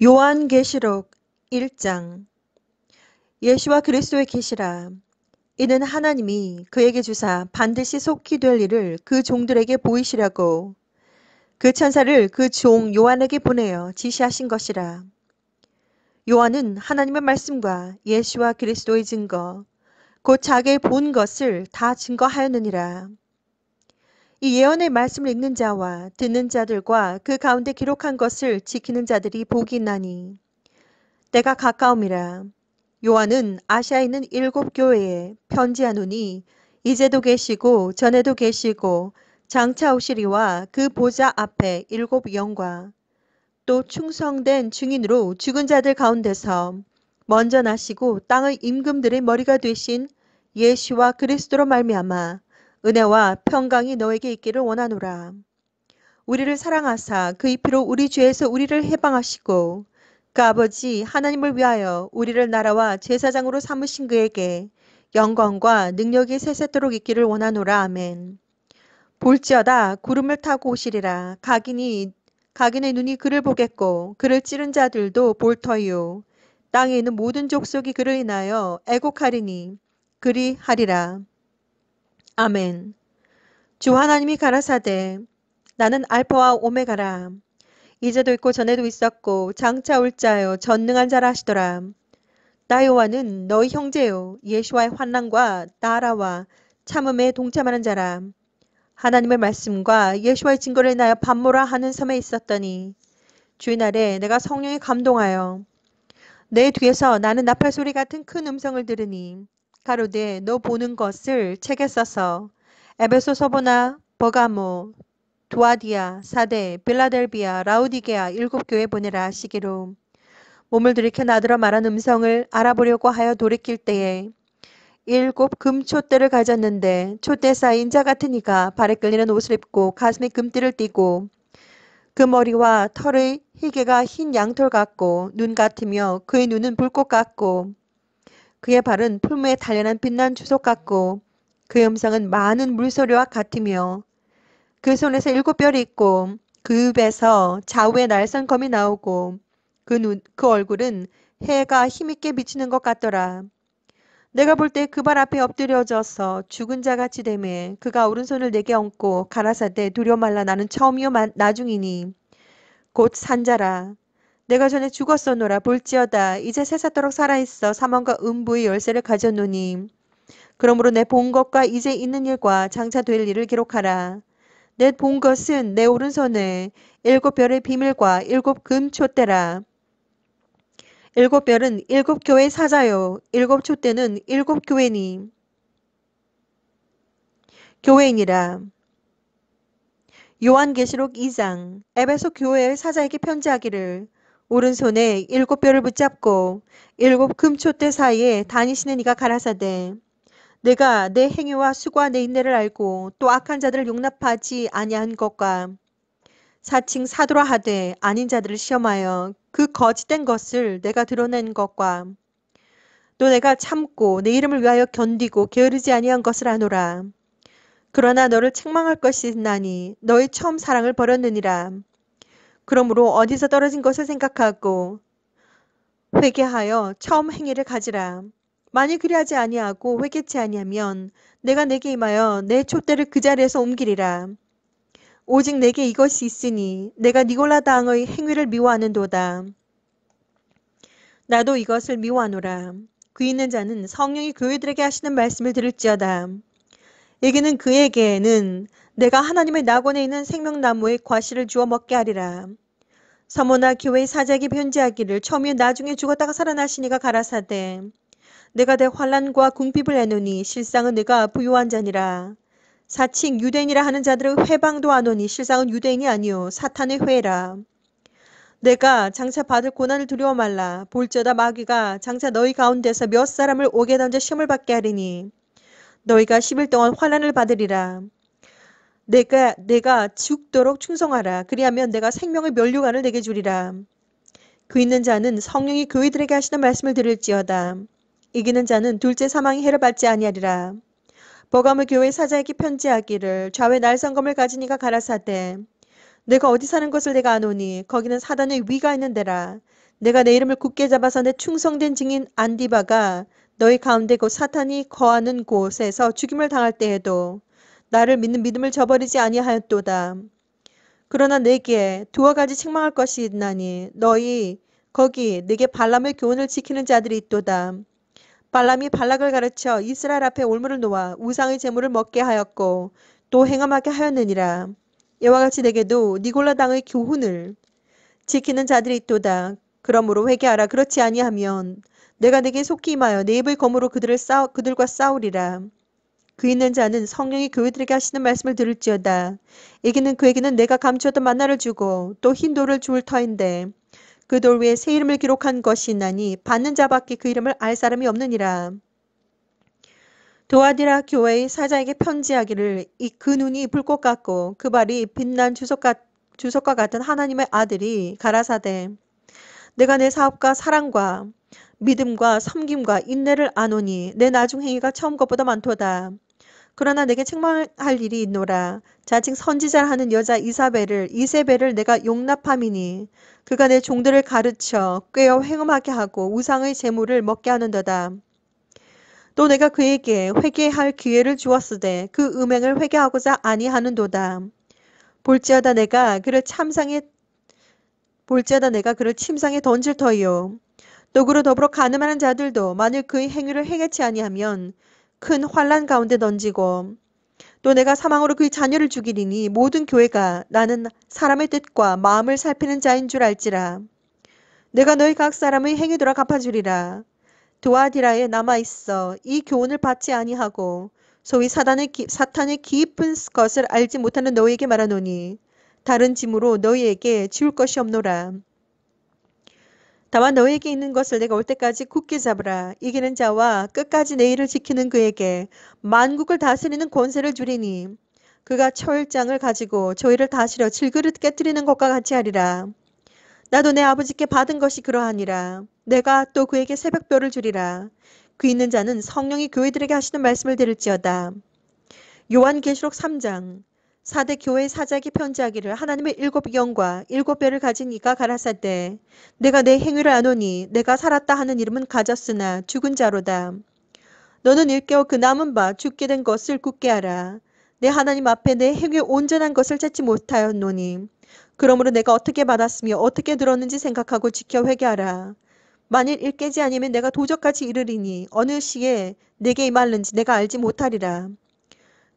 요한계시록 1장 예수와 그리스도의 계시라 이는 하나님이 그에게 주사 반드시 속히 될 일을 그 종들에게 보이시려고 그 천사를 그 종 요한에게 보내어 지시하신 것이라 요한은 하나님의 말씀과 예수와 그리스도의 증거 곧 자기의 본 것을 다 증거하였느니라 이 예언의 말씀을 읽는 자와 듣는 자들과 그 가운데 기록한 것을 지키는 자들이 복이 나니 내가 가까움이라 요한은 아시아에 있는 일곱 교회에 편지하노니 이제도 계시고 전에도 계시고 장차 오시리와 그 보좌 앞에 일곱 영과 또 충성된 증인으로 죽은 자들 가운데서 먼저 나시고 땅의 임금들의 머리가 되신 예수와 그리스도로 말미암아 은혜와 평강이 너에게 있기를 원하노라. 우리를 사랑하사 그의 피로 우리 죄에서 우리를 해방하시고 그 아버지 하나님을 위하여 우리를 나라와 제사장으로 삼으신 그에게 영광과 능력이 세세도록 있기를 원하노라. 아멘. 볼지어다 구름을 타고 오시리라. 각인이 각인의 눈이 그를 보겠고 그를 찌른 자들도 볼터요 땅에 있는 모든 족속이 그를 인하여 애곡하리니 그리 하리라. 아멘. 주 하나님이 가라사대 나는 알파와 오메가라 이제도 있고 전에도 있었고 장차 올 자요 전능한 자라 하시더라. 나 요한은 너희 형제요 예수와의 환난과 나라와 참음에 동참하는 자라. 하나님의 말씀과 예수와의 증거를 나여 반모라 하는 섬에 있었더니 주날에 의 내가 성령에 감동하여 내 뒤에서 나는 나팔 소리 같은 큰 음성을 들으니 가로되 너 보는 것을 책에 써서 에베소 서버나 버가모 두아디아 사데 빌라델비아 라우디게아 일곱 교회 보내라 하시기로 몸을 들이켜 나들어 말한 음성을 알아보려고 하여 돌이킬 때에 일곱 금초대를 가졌는데 초대사인자 같은 이가 발에 끌리는 옷을 입고 가슴에 금띠를 띠고 그 머리와 털의 희게가 흰 양털 같고 눈 같으며 그의 눈은 불꽃 같고 그의 발은 풀무에 단련한 빛난 주석 같고 그의 음성은 많은 물소리와 같으며 그 손에서 일곱 별이 있고 그 입에서 좌우에 날선 검이 나오고 그, 눈, 그 얼굴은 해가 힘있게 비치는 것 같더라. 내가 볼 때 그 발 앞에 엎드려져서 죽은 자같이 되매 그가 오른손을 내게 얹고 가라사대 두려 말라 나는 처음이요 나중이니 곧 산자라. 내가 전에 죽었어노라 볼지어다 이제 새사도록 살아있어 사망과 음부의 열쇠를 가졌노니 그러므로 내 본 것과 이제 있는 일과 장차 될 일을 기록하라. 내 본 것은 내 오른손에 일곱 별의 비밀과 일곱 금초대라 일곱 별은 일곱 교회 사자요. 일곱 초대는 일곱 교회니. 교회인이라. 요한계시록 2장 에베소 교회의 사자에게 편지하기를 오른손에 일곱 뼈를 붙잡고 일곱 금초대 사이에 다니시는 이가 가라사대 내가 내 행위와 수고와 내 인내를 알고 또 악한 자들을 용납하지 아니한 것과 사칭 사도라 하되 아닌 자들을 시험하여 그 거짓된 것을 내가 드러낸 것과 또 내가 참고 내 이름을 위하여 견디고 게으르지 아니한 것을 아노라. 그러나 너를 책망할 것이 있나니 너의 처음 사랑을 버렸느니라. 그러므로 어디서 떨어진 것을 생각하고 회개하여 처음 행위를 가지라. 만일 그리하지 아니하고 회개치 아니하면 내가 내게 임하여 내 촛대를 그 자리에서 옮기리라. 오직 내게 이것이 있으니 내가 니골라 당의 행위를 미워하는도다. 나도 이것을 미워하노라. 그 있는 자는 성령이 교회들에게 하시는 말씀을 들을지어다. 에게는 그에게는 내가 하나님의 낙원에 있는 생명나무의 과실을 주어 먹게 하리라. 사모나 교회의 사자에게 변제하기를 처음에 나중에 죽었다가 살아나시니가 가라사대. 내가 내 환란과 궁핍을 해노니 실상은 내가 부유한 자니라. 사칭 유대인이라 하는 자들은 회방도 안오니 실상은 유대인이 아니오 사탄의 회라. 내가 장차 받을 고난을 두려워 말라. 볼쩌다 마귀가 장차 너희 가운데서 몇 사람을 오게 던져 시험을 받게 하리니 너희가 10일 동안 환란을 받으리라. 내가 내가 죽도록 충성하라. 그리하면 내가 생명의 면류관을 내게 주리라. 그 있는 자는 성령이 교회들에게 하시는 말씀을 들을지어다. 이기는 자는 둘째 사망이 해를 받지 아니하리라. 버가무 교회 사자에게 편지하기를 좌회 날성검을 가진이가 가라사대. 내가 어디 사는 것을 내가 아노니 거기는 사단의 위가 있는 데라. 내가 내 이름을 굳게 잡아서 내 충성된 증인 안디바가 너희 가운데 곧 사탄이 거하는 곳에서 죽임을 당할 때에도 나를 믿는 믿음을 저버리지 아니하였도다. 그러나 내게 두어 가지 책망할 것이 있나니 너희 거기 내게 발람의 교훈을 지키는 자들이 있도다. 발람이 발락을 가르쳐 이스라엘 앞에 올무를 놓아 우상의 재물을 먹게 하였고 또 행함하게 하였느니라. 이와 같이 내게도 니골라 당의 교훈을 지키는 자들이 있도다. 그러므로 회개하라. 그렇지 아니하면 내가 내게 속히 임하여 내 입의 검으로 그들을 싸우, 그들과 싸우리라. 그 있는 자는 성령이 교회들에게 하시는 말씀을 들을지어다. 이기는 그에게는 내가 감추었던 만나를 주고 또 흰 돌을 줄 터인데 그 돌 위에 새 이름을 기록한 것이 있나니 받는 자밖에 그 이름을 알 사람이 없느니라. 도아디라 교회의 사자에게 편지하기를 이 그 눈이 불꽃 같고 그 발이 빛난 주석 같, 주석과 같은 하나님의 아들이 가라사대 내가 내 사업과 사랑과 믿음과 섬김과 인내를 아노니 내 나중 행위가 처음 것보다 많도다. 그러나 내게 책망할 일이 있노라. 자칭 선지자를 하는 여자 이사벨을 이세벨을 내가 용납함이니 그가 내 종들을 가르쳐 꿰어 횡음하게 하고 우상의 재물을 먹게 하는도다. 또 내가 그에게 회개할 기회를 주었으되 그 음행을 회개하고자 아니하는도다. 볼지어다 내가 그를 참상에 볼지어다 내가 그를 침상에 던질 터이요. 너그로 더불어 가늠하는 자들도 만일 그의 행위를 회개치 아니하면 큰 환란 가운데 던지고 또 내가 사망으로 그의 자녀를 죽이리니 모든 교회가 나는 사람의 뜻과 마음을 살피는 자인 줄 알지라. 내가 너희 각 사람의 행위 들아 갚아주리라. 도아디라에 남아있어 이 교훈을 받지 아니하고 소위 사단의 기, 사탄의 깊은 것을 알지 못하는 너희에게 말하노니 다른 짐으로 너희에게 지울 것이 없노라. 다만 너에게 있는 것을 내가 올 때까지 굳게 잡으라. 이기는 자와 끝까지 내 일을 지키는 그에게 만국을 다스리는 권세를 주리니 그가 철장을 가지고 저희를 다스려 질그릇 깨뜨리는 것과 같이 하리라. 나도 내 아버지께 받은 것이 그러하니라. 내가 또 그에게 새벽별을 주리라. 그 있는 자는 성령이 교회들에게 하시는 말씀을 들을지어다. 요한계시록 3장 4대 교회 사자기 편지하기를 하나님의 일곱 영과 일곱 배를 가진 이가 가라사대 내가 내 행위를 아노니 내가 살았다 하는 이름은 가졌으나 죽은 자로다. 너는 일깨워 그 남은 바 죽게 된 것을 굳게 하라. 내 하나님 앞에 내 행위의 온전한 것을 찾지 못하였노니 그러므로 내가 어떻게 받았으며 어떻게 들었는지 생각하고 지켜 회개하라. 만일 일깨지 아니면 내가 도적같이 이르리니 어느 시에 내게 임할는지 내가 알지 못하리라.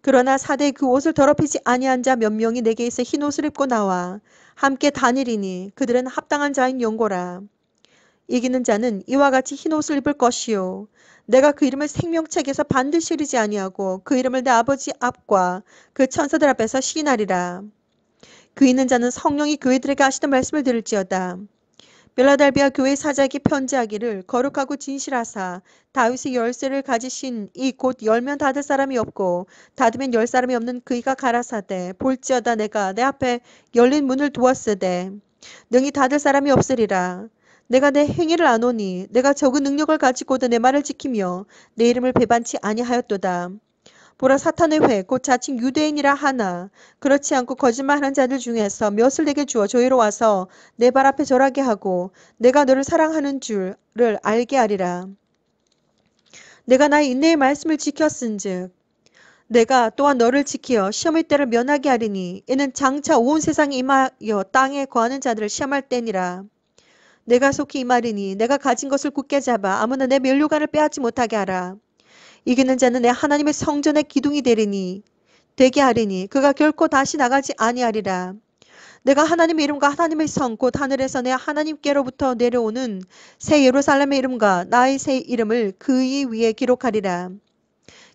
그러나 사대 그 옷을 더럽히지 아니한 자 몇 명이 내게 있어 흰 옷을 입고 나와 함께 다니리니 그들은 합당한 자인 용고라. 이기는 자는 이와 같이 흰 옷을 입을 것이요 내가 그 이름을 생명책에서 반드시 이리지 아니하고 그 이름을 내 아버지 앞과 그 천사들 앞에서 시인하리라. 그 있는 자는 성령이 그이들에게 하시는 말씀을 들을지어다. 벨라델비아 교회 사자기 편지하기를 거룩하고 진실하사 다윗의 열쇠를 가지신 이 곧 열면 닫을 사람이 없고 닫으면 열 사람이 없는 그이가 가라사대 볼지어다 내가 내 앞에 열린 문을 두었으되 능히 닫을 사람이 없으리라 내가 내 행위를 안오니 내가 적은 능력을 가지고도 내 말을 지키며 내 이름을 배반치 아니하였도다 보라 사탄의 회, 곧 자칭 유대인이라 하나. 그렇지 않고 거짓말하는 자들 중에서 몇을 내게 주어 저희로 와서 내 발 앞에 절하게 하고 내가 너를 사랑하는 줄을 알게 하리라. 내가 나의 인내의 말씀을 지켰은즉 내가 또한 너를 지키어 시험의 때를 면하게 하리니 이는 장차 온 세상에 임하여 땅에 거하는 자들을 시험할 때니라. 내가 속히 이말이니 내가 가진 것을 굳게 잡아 아무나 내 면류관을 빼앗지 못하게 하라. 이기는 자는 내 하나님의 성전의 기둥이 되리니 되게 하리니 그가 결코 다시 나가지 아니하리라. 내가 하나님의 이름과 하나님의 성 곧 하늘에서 내 하나님께로부터 내려오는 새 예루살렘의 이름과 나의 새 이름을 그의 위에 기록하리라.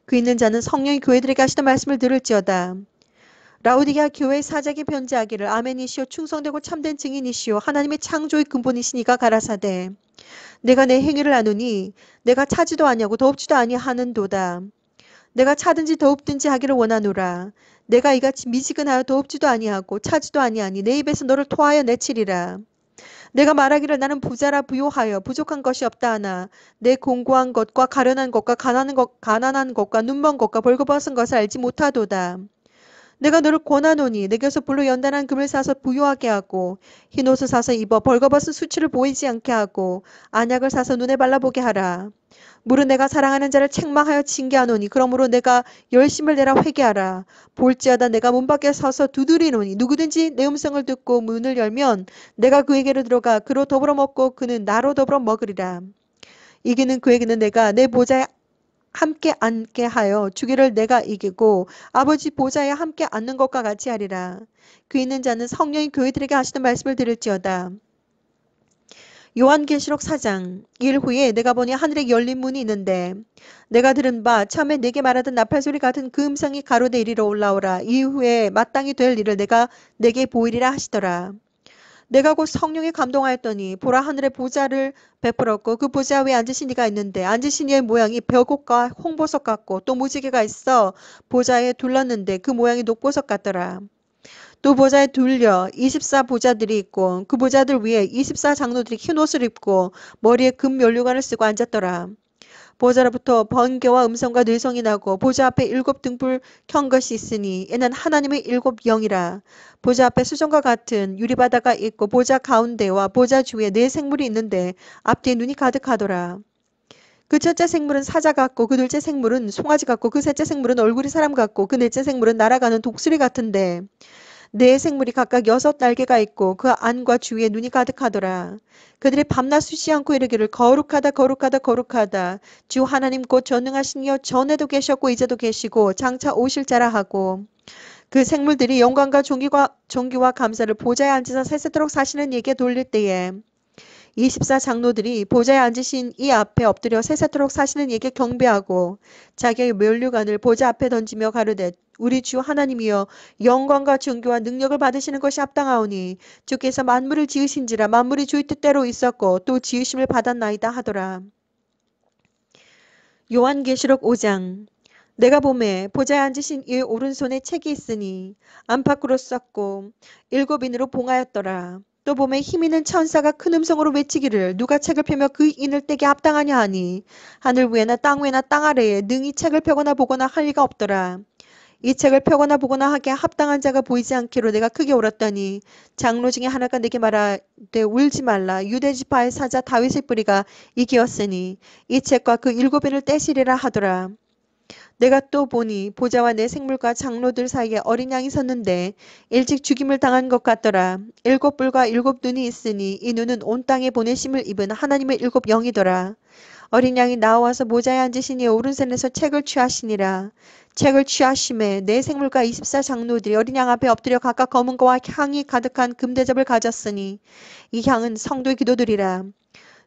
그 있는 자는 성령이 교회들에게 하시던 말씀을 들을지어다. 라우디게아 교회 의 사자기 변제하기를 아멘이시오 충성되고 참된 증인이시오 하나님의 창조의 근본이시니가 가라사대 내가 내 행위를 아노니 내가 차지도 아니하고 더없지도 아니하는도다. 내가 차든지 더없든지 하기를 원하노라. 내가 이같이 미지근하여 더없지도 아니하고 차지도 아니하니 내 입에서 너를 토하여 내치리라. 내가 말하기를 나는 부자라 부요하여 부족한 것이 없다 하나 내 공고한 것과 가련한 것과 가난한, 것, 가난한 것과 눈먼 것과 벌거벗은 것을 알지 못하도다. 내가 너를 권하노니 내게서 불로 연단한 금을 사서 부유하게 하고 흰 옷을 사서 입어 벌거벗은 수치를 보이지 않게 하고 안약을 사서 눈에 발라보게 하라. 물은 내가 사랑하는 자를 책망하여 징계하노니 그러므로 내가 열심을 내라 회개하라. 볼지어다 내가 문 밖에 서서 두드리노니 누구든지 내 음성을 듣고 문을 열면 내가 그에게로 들어가 그로 더불어 먹고 그는 나로 더불어 먹으리라. 이기는 그에게는 내가 내 보좌에 함께 앉게 하여 주기를 내가 이기고 아버지 보좌에 함께 앉는 것과 같이 하리라. 귀 있는 자는 성령이 교회들에게 하시는 말씀을 들을지어다. 요한계시록 4장 일 후에 내가 보니 하늘에 열린 문이 있는데 내가 들은 바 처음에 내게 말하던 나팔 소리 같은 그 음성이 가로되 이리로 올라오라 이후에 마땅히 될 일을 내가 내게 보이리라 하시더라 내가 곧 성령에 감동하였더니 보라 하늘의 보좌를 베풀었고 그 보좌 위에 앉으신 이가 있는데 앉으신 이의 모양이 벼곡과 홍보석 같고 또 무지개가 있어 보좌에 둘렀는데 그 모양이 녹보석 같더라. 또 보좌에 둘려 24보좌들이 있고 그 보좌들 위에 24장로들이 흰 옷을 입고 머리에 금 면류관을 쓰고 앉았더라. 보좌로부터 번개와 음성과 뇌성이 나고 보좌 앞에 일곱 등불 켠 것이 있으니 이는 하나님의 일곱 영이라 보좌 앞에 수정과 같은 유리바다가 있고 보좌 가운데와 보좌 주위에 네 생물이 있는데 앞뒤에 눈이 가득하더라. 그 첫째 생물은 사자 같고 그 둘째 생물은 송아지 같고 그 셋째 생물은 얼굴이 사람 같고 그 넷째 생물은 날아가는 독수리 같은데 네 생물이 각각 여섯 날개가 있고 그 안과 주위에 눈이 가득하더라. 그들이 밤낮 쉬지 않고 이르기를 거룩하다 거룩하다 거룩하다. 주 하나님 곧 전능하신 이여 전에도 계셨고 이제도 계시고 장차 오실 자라 하고 그 생물들이 영광과 종기와, 종기와 감사를 보좌에 앉아서 세세도록 사시는 이에게 돌릴 때에 24 장로들이 보좌에 앉으신 이 앞에 엎드려 세세토록 사시는 이에게 경배하고 자기의 면류관을 보좌 앞에 던지며 가르대 우리 주 하나님이여 영광과 존귀와 능력을 받으시는 것이 합당하오니 주께서 만물을 지으신지라 만물이 주의 뜻대로 있었고 또 지으심을 받았나이다 하더라. 요한계시록 5장 내가 봄에 보좌에 앉으신 이 오른손에 책이 있으니 안팎으로 썼고 일곱 인으로 봉하였더라. 또 봄에 힘 있는 천사가 큰 음성으로 외치기를 누가 책을 펴며 그 인을 떼게 합당하냐 하니 하늘 위에나 땅 위에나 땅 아래에 능히 책을 펴거나 보거나 할 리가 없더라. 이 책을 펴거나 보거나 하게 합당한 자가 보이지 않기로 내가 크게 울었더니 장로 중에 하나가 내게 말하되 울지 말라 유대 지파의 사자 다윗의 뿌리가 이기었으니 이 책과 그 일곱인을 떼시리라 하더라 내가 또 보니 보좌와 내 생물과 장로들 사이에 어린 양이 섰는데 일찍 죽임을 당한 것 같더라. 일곱 불과 일곱 눈이 있으니 이 눈은 온 땅에 보내심을 입은 하나님의 일곱 영이더라. 어린 양이 나와서 모자에 앉으시니 오른손에서 책을 취하시니라. 책을 취하심에 내 생물과 24장로들이 어린 양 앞에 엎드려 각각 검은 거와 향이 가득한 금대접을 가졌으니 이 향은 성도의 기도들이라.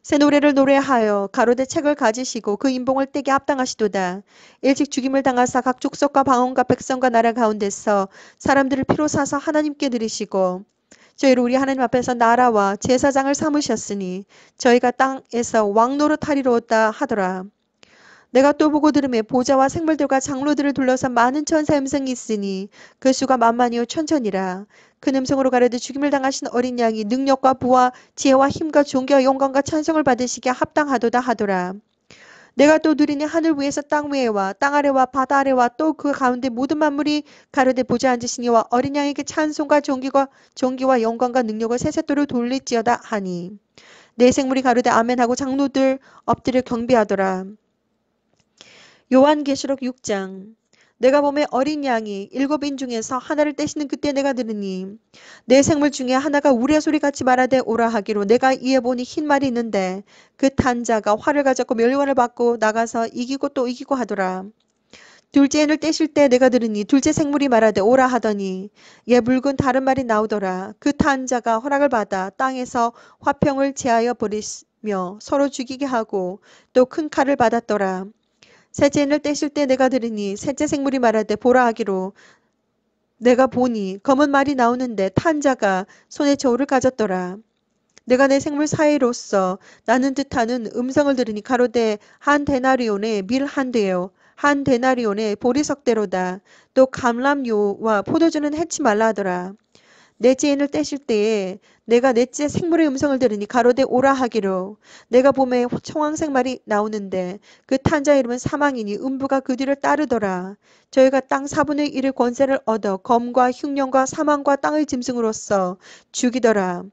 새 노래를 노래하여 가로대 책을 가지시고 그 인봉을 떼게 합당하시도다. 일찍 죽임을 당하사 각 족속과 방언과 백성과 나라 가운데서 사람들을 피로 사서 하나님께 드리시고 저희를 우리 하나님 앞에서 나라와 제사장을 삼으셨으니 저희가 땅에서 왕노릇하리로다 웠 하더라. 내가 또 보고 들음에 보좌와 생물들과 장로들을 둘러싼 많은 천사 음성이 있으니 그 수가 만만이요 천천이라. 큰 음성으로 가려듯 죽임을 당하신 어린 양이 능력과 부와 지혜와 힘과 존귀와 영광과 찬성을 받으시기에 합당하도다 하더라. 내가 또 누리니 하늘 위에서 땅 위에와 땅 아래와 바다 아래와 또 그 가운데 모든 만물이 가르되 보좌 앉으시니와 어린 양에게 찬송과 존귀와 존귀와 영광과 능력을 세세도록돌리지어다 하니 내 생물이 가르되 아멘하고 장로들 엎드려 경비하더라 요한계시록 6장 내가 보에 어린 양이 일곱 인 중에서 하나를 떼시는 그때 내가 들으니 내 생물 중에 하나가 우레 소리같이 말하되 오라 하기로 내가 이에 보니 흰 말이 있는데 그 탄자가 화를 가졌고 멸류관을 받고 나가서 이기고 또 이기고 하더라. 둘째 인을 떼실 때 내가 들으니 둘째 생물이 말하되 오라 하더니 얘 예, 붉은 다른 말이 나오더라. 그 탄자가 허락을 받아 땅에서 화평을 제하여 버리며 서로 죽이게 하고 또 큰 칼을 받았더라. 셋째인을 떼실 때 내가 들으니 셋째 생물이 말할 때 보라 하기로 내가 보니 검은 말이 나오는데 탄 자가 손에 저울을 가졌더라. 내가 내 생물 사이로서 나는 뜻하는 음성을 들으니 가로되 한 데나리온에 밀한 대요. 한 데나리온에 보리석대로다. 또 감람요와 포도주는 해치 말라 하더라. 넷째 인을 떼실 때에 내가 넷째 생물의 음성을 들으니 가로되 오라 하기로 내가 봄에 청황색 말이 나오는데 그 탄자 이름은 사망이니 음부가 그 뒤를 따르더라 저희가 땅 4분의 1의 권세를 얻어 검과 흉년과 사망과 땅의 짐승으로서 죽이더라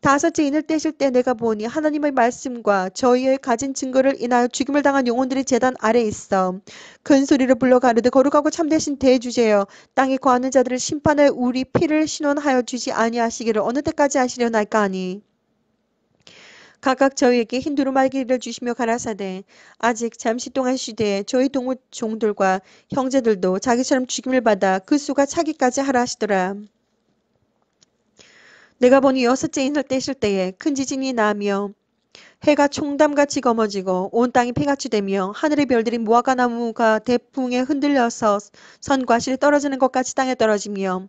다섯째 인을 떼실 때 내가 보니 하나님의 말씀과 저희의 가진 증거를 인하여 죽임을 당한 영혼들이 재단 아래 에 있어 큰 소리를 불러 가르되 거룩하고 참되신 대주제여 땅에 거하는 자들을 심판에 우리 피를 신원하여 주지 아니하시기를 어느 때까지 하시려나이까니 하 각각 저희에게 흰 두루마기를 주시며 가라사대 아직 잠시 동안 쉬되 저희 동물 종들과 형제들도 자기처럼 죽임을 받아 그 수가 차기까지 하라 하시더라. 내가 보니 여섯째 인을 떼실 때에 큰 지진이 나며 해가 총담같이 검어지고 온 땅이 피같이 되며 하늘의 별들이 무화과 나무가 대풍에 흔들려서 선과 실이 떨어지는 것까지 땅에 떨어지며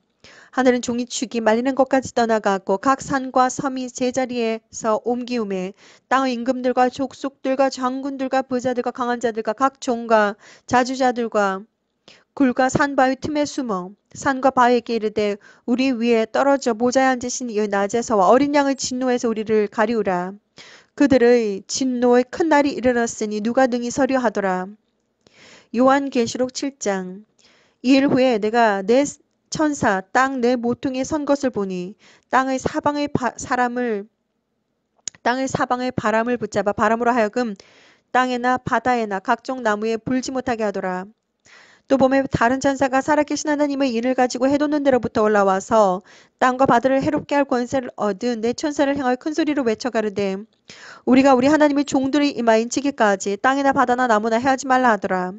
하늘은 종이 축이 말리는 것까지 떠나가고각 산과 섬이 제자리에서 옮기움에 땅의 임금들과 족속들과 장군들과 부자들과 강한 자들과 각 종과 자주자들과 굴과 산바위 틈에 숨어 산과 바위에게 이르되 우리 위에 떨어져 모자에 앉으신 이 낮에서와 어린 양의 진노에서 우리를 가리우라. 그들의 진노의 큰 날이 이르렀으니 누가 능히 서려하더라. 요한계시록 7장 이일 후에 내가 내 천사 땅 내 모퉁이에 선 것을 보니 땅의 사방의 바, 사람을 땅의 사방의 바람을 붙잡아 바람으로 하여금 땅에나 바다에나 각종 나무에 불지 못하게 하더라. 또 봄에 다른 천사가 살아계신 하나님의 인을 가지고 해돋는 데로부터 올라와서 땅과 바다를 해롭게 할 권세를 얻은 내 천사를 향하여 큰 소리로 외쳐 가르되 우리가 우리 하나님의 종들의 이마인 에 치기까지 땅이나 바다나 나무나 해하지 말라 하더라.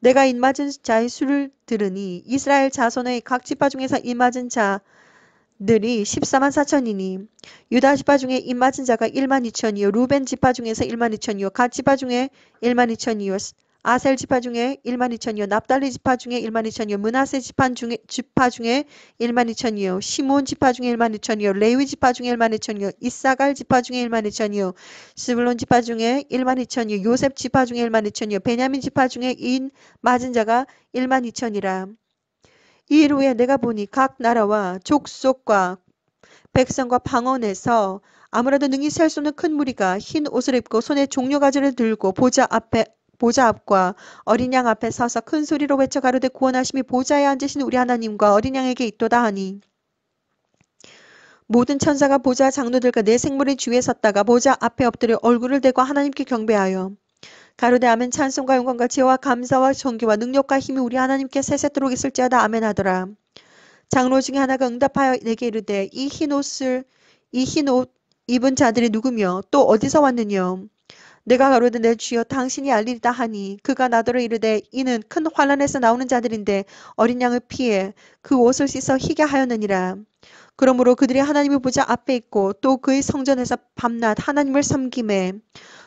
내가 인맞은 자의 수를 들으니 이스라엘 자손의 각 지파 중에서 인맞은 자들이 14만 4천이니 유다 지파 중에 인맞은 자가 1만 2천이요 루벤 지파 중에서 1만 2천이요 갓 지파 중에 1만 2천이요 아셀 지파 중에 1 2 0 0 0이 납달리 지파 중에 1 2 0 0 0이 문하세 지파 중에 지파 중에 1 2 0 0 0이 시몬 지파 중에 1 2 0 0 0이 레위 지파 중에 12,000이요. 사갈 지파 중에 1 2 0 0 0이 스불론 지파 중에 12,000이요. 셉 지파 중에 1 2 0 0 0이 베냐민 지파 중에 인 맞은 자가 12,000이라. 이후에 내가 보니 각 나라와 족속과 백성과 방언에서 아무래도 능히 셀수 없는 큰 무리가 흰 옷을 입고 손에 종려 가지를 들고 보좌 앞에 보좌 앞과 어린 양 앞에 서서 큰 소리로 외쳐 가로되 구원하심이 보좌에 앉으신 우리 하나님과 어린 양에게 있도다 하니 모든 천사가 보좌 장로들과 내 생물이 주위에 섰다가 보좌 앞에 엎드려 얼굴을 대고 하나님께 경배하여 가로되 아멘 찬송과 영광과 지혜와 감사와 존귀와 능력과 힘이 우리 하나님께 세세토록 있을지어다 아멘 하더라 장로 중에 하나가 응답하여 내게 이르되 이 흰 옷을 이 흰 옷 입은 자들이 누구며 또 어디서 왔느냐 내가 가로되 내 주여 당신이 알리리다 하니 그가 나더러 이르되 이는 큰 환란에서 나오는 자들인데 어린 양을 피해 그 옷을 씻어 희게 하였느니라. 그러므로 그들이 하나님을보자 앞에 있고 또 그의 성전에서 밤낮 하나님을 섬김에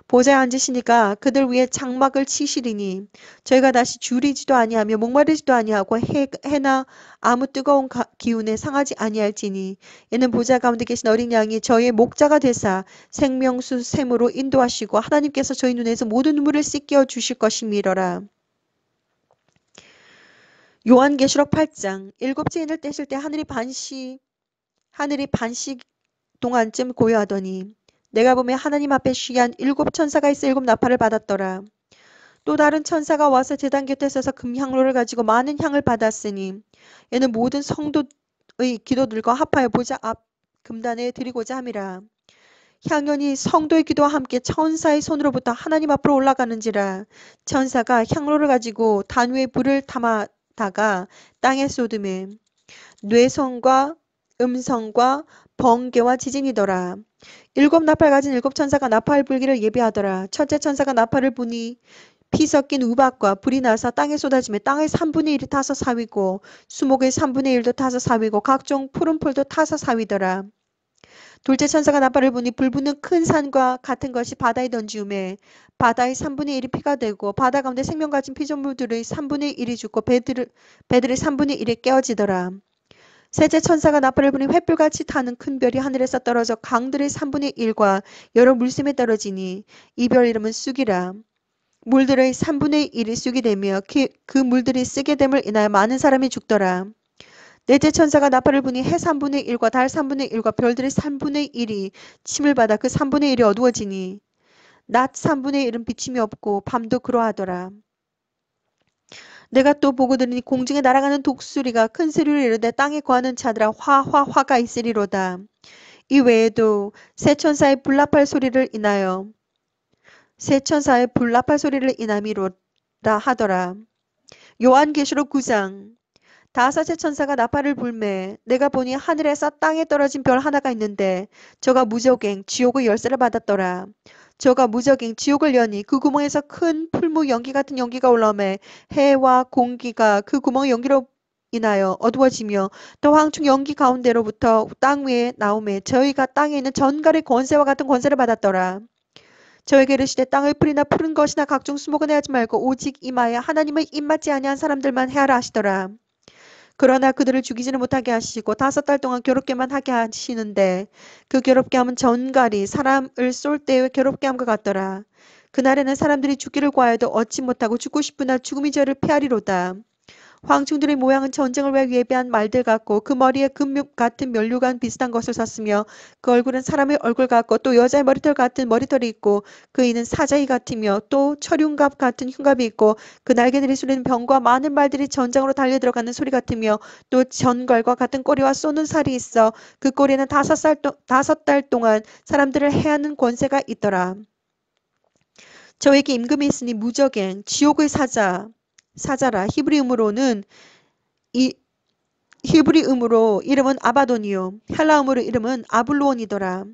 보좌에 앉으시니까 그들 위에 장막을 치시리니 저희가 다시 줄이지도 아니하며 목마르지도 아니하고 해, 해나 아무 뜨거운 가, 기운에 상하지 아니할지니 이는 보좌 가운데 계신 어린 양이 저희의 목자가 되사 생명수 샘으로 인도하시고 하나님께서 저희 눈에서 모든 눈물을 씻겨 주실 것이미러라. 요한계시록 8장 일곱째 인을 떼실 때 하늘이 반시 하늘이 반시 동안쯤 고요하더니 내가 보면 하나님 앞에 쉬한 일곱 천사가 있어 일곱 나팔을 받았더라. 또 다른 천사가 와서 제단 곁에 서서 금향로를 가지고 많은 향을 받았으니 얘는 모든 성도의 기도들과 합하여 보좌 앞 금단에 드리고자 함이라. 향연이 성도의 기도와 함께 천사의 손으로부터 하나님 앞으로 올라가는지라 천사가 향로를 가지고 단위에 불을 담아다가 땅에 쏟음에 뇌성과 음성과 번개와 지진이더라. 일곱 나팔 가진 일곱 천사가 나팔 불기를 예비하더라. 첫째 천사가 나팔을 부니 피 섞인 우박과 불이 나서 땅에 쏟아지며 땅의 3분의 1이 타서 사위고 수목의 3분의 1도 타서 사위고 각종 푸른 풀도 타서 사위더라. 둘째 천사가 나팔을 부니 불부는 큰 산과 같은 것이 바다에 던지움에 바다의 3분의 1이 피가 되고 바다 가운데 생명 가진 피조물들의 3분의 1이 죽고 배들, 배들의 3분의 1이 깨어지더라. 세제 천사가 나팔을 부니 횃불같이 타는 큰 별이 하늘에서 떨어져 강들의 3분의 1과 여러 물샘에 떨어지니 이 별 이름은 쑥이라. 물들의 3분의 1이 쑥이 되며 그, 그 물들이 쓰게 됨을 인하여 많은 사람이 죽더라. 넷째 천사가 나팔을 부니 해 3분의 1과 달 3분의 1과 별들의 3분의 1이 침을 받아 그 3분의 1이 어두워지니 낮 3분의 1은 비침이 없고 밤도 그러하더라. 내가 또 보고 들으니 공중에 날아가는 독수리가 큰 소리를 이르되 땅에 거하는 자들아 화 화화가 있으리로다. 이 외에도 새 천사의 불나팔 소리를 인하여 새 천사의 불나팔 소리를 인함이로다 하더라. 요한계시록 9장 다섯째 천사가 나팔을 불매 내가 보니 하늘에서 땅에 떨어진 별 하나가 있는데 저가 무적행 지옥의 열쇠를 받았더라. 저가 무적인 지옥을 여니 그 구멍에서 큰 풀무 연기 같은 연기가 올라오매 해와 공기가 그구멍 연기로 인하여 어두워지며 또 황충 연기 가운데로부터 땅 위에 나오매 저희가 땅에 있는 전갈의 권세와 같은 권세를 받았더라. 저에게 이르시되 땅의 풀이나 푸른 것이나 각종 수목은 해하지 말고 오직 이마에 하나님을 입맞지 아니한 사람들만 해하라 하시더라. 그러나 그들을 죽이지는 못하게 하시고 다섯 달 동안 괴롭게만 하게 하시는데 그 괴롭게 함은 전갈이 사람을 쏠 때의 괴롭게 함과 같더라. 그날에는 사람들이 죽기를 구하여도 얻지 못하고 죽고 싶으나 죽음이 저를 패하리로다. 황충들의 모양은 전쟁을 위해 예배한 말들 같고 그 머리에 금육 같은 면류관 비슷한 것을 썼으며 그 얼굴은 사람의 얼굴 같고 또 여자의 머리털 같은 머리털이 있고 그 이는 사자이 같으며 또 철흉갑 같은 흉갑이 있고 그 날개들이 소리는 병과 많은 말들이 전장으로 달려 들어가는 소리 같으며 또전걸과 같은 꼬리와 쏘는 살이 있어 그 꼬리는 다섯 살 다섯 달 동안 사람들을 해하는 권세가 있더라. 저에게 임금이 있으니 무적행 지옥의 사자 사자라 히브리음으로는 이 히브리음으로 이름은 아바돈이요 헬라음으로 이름은 아블로온이더라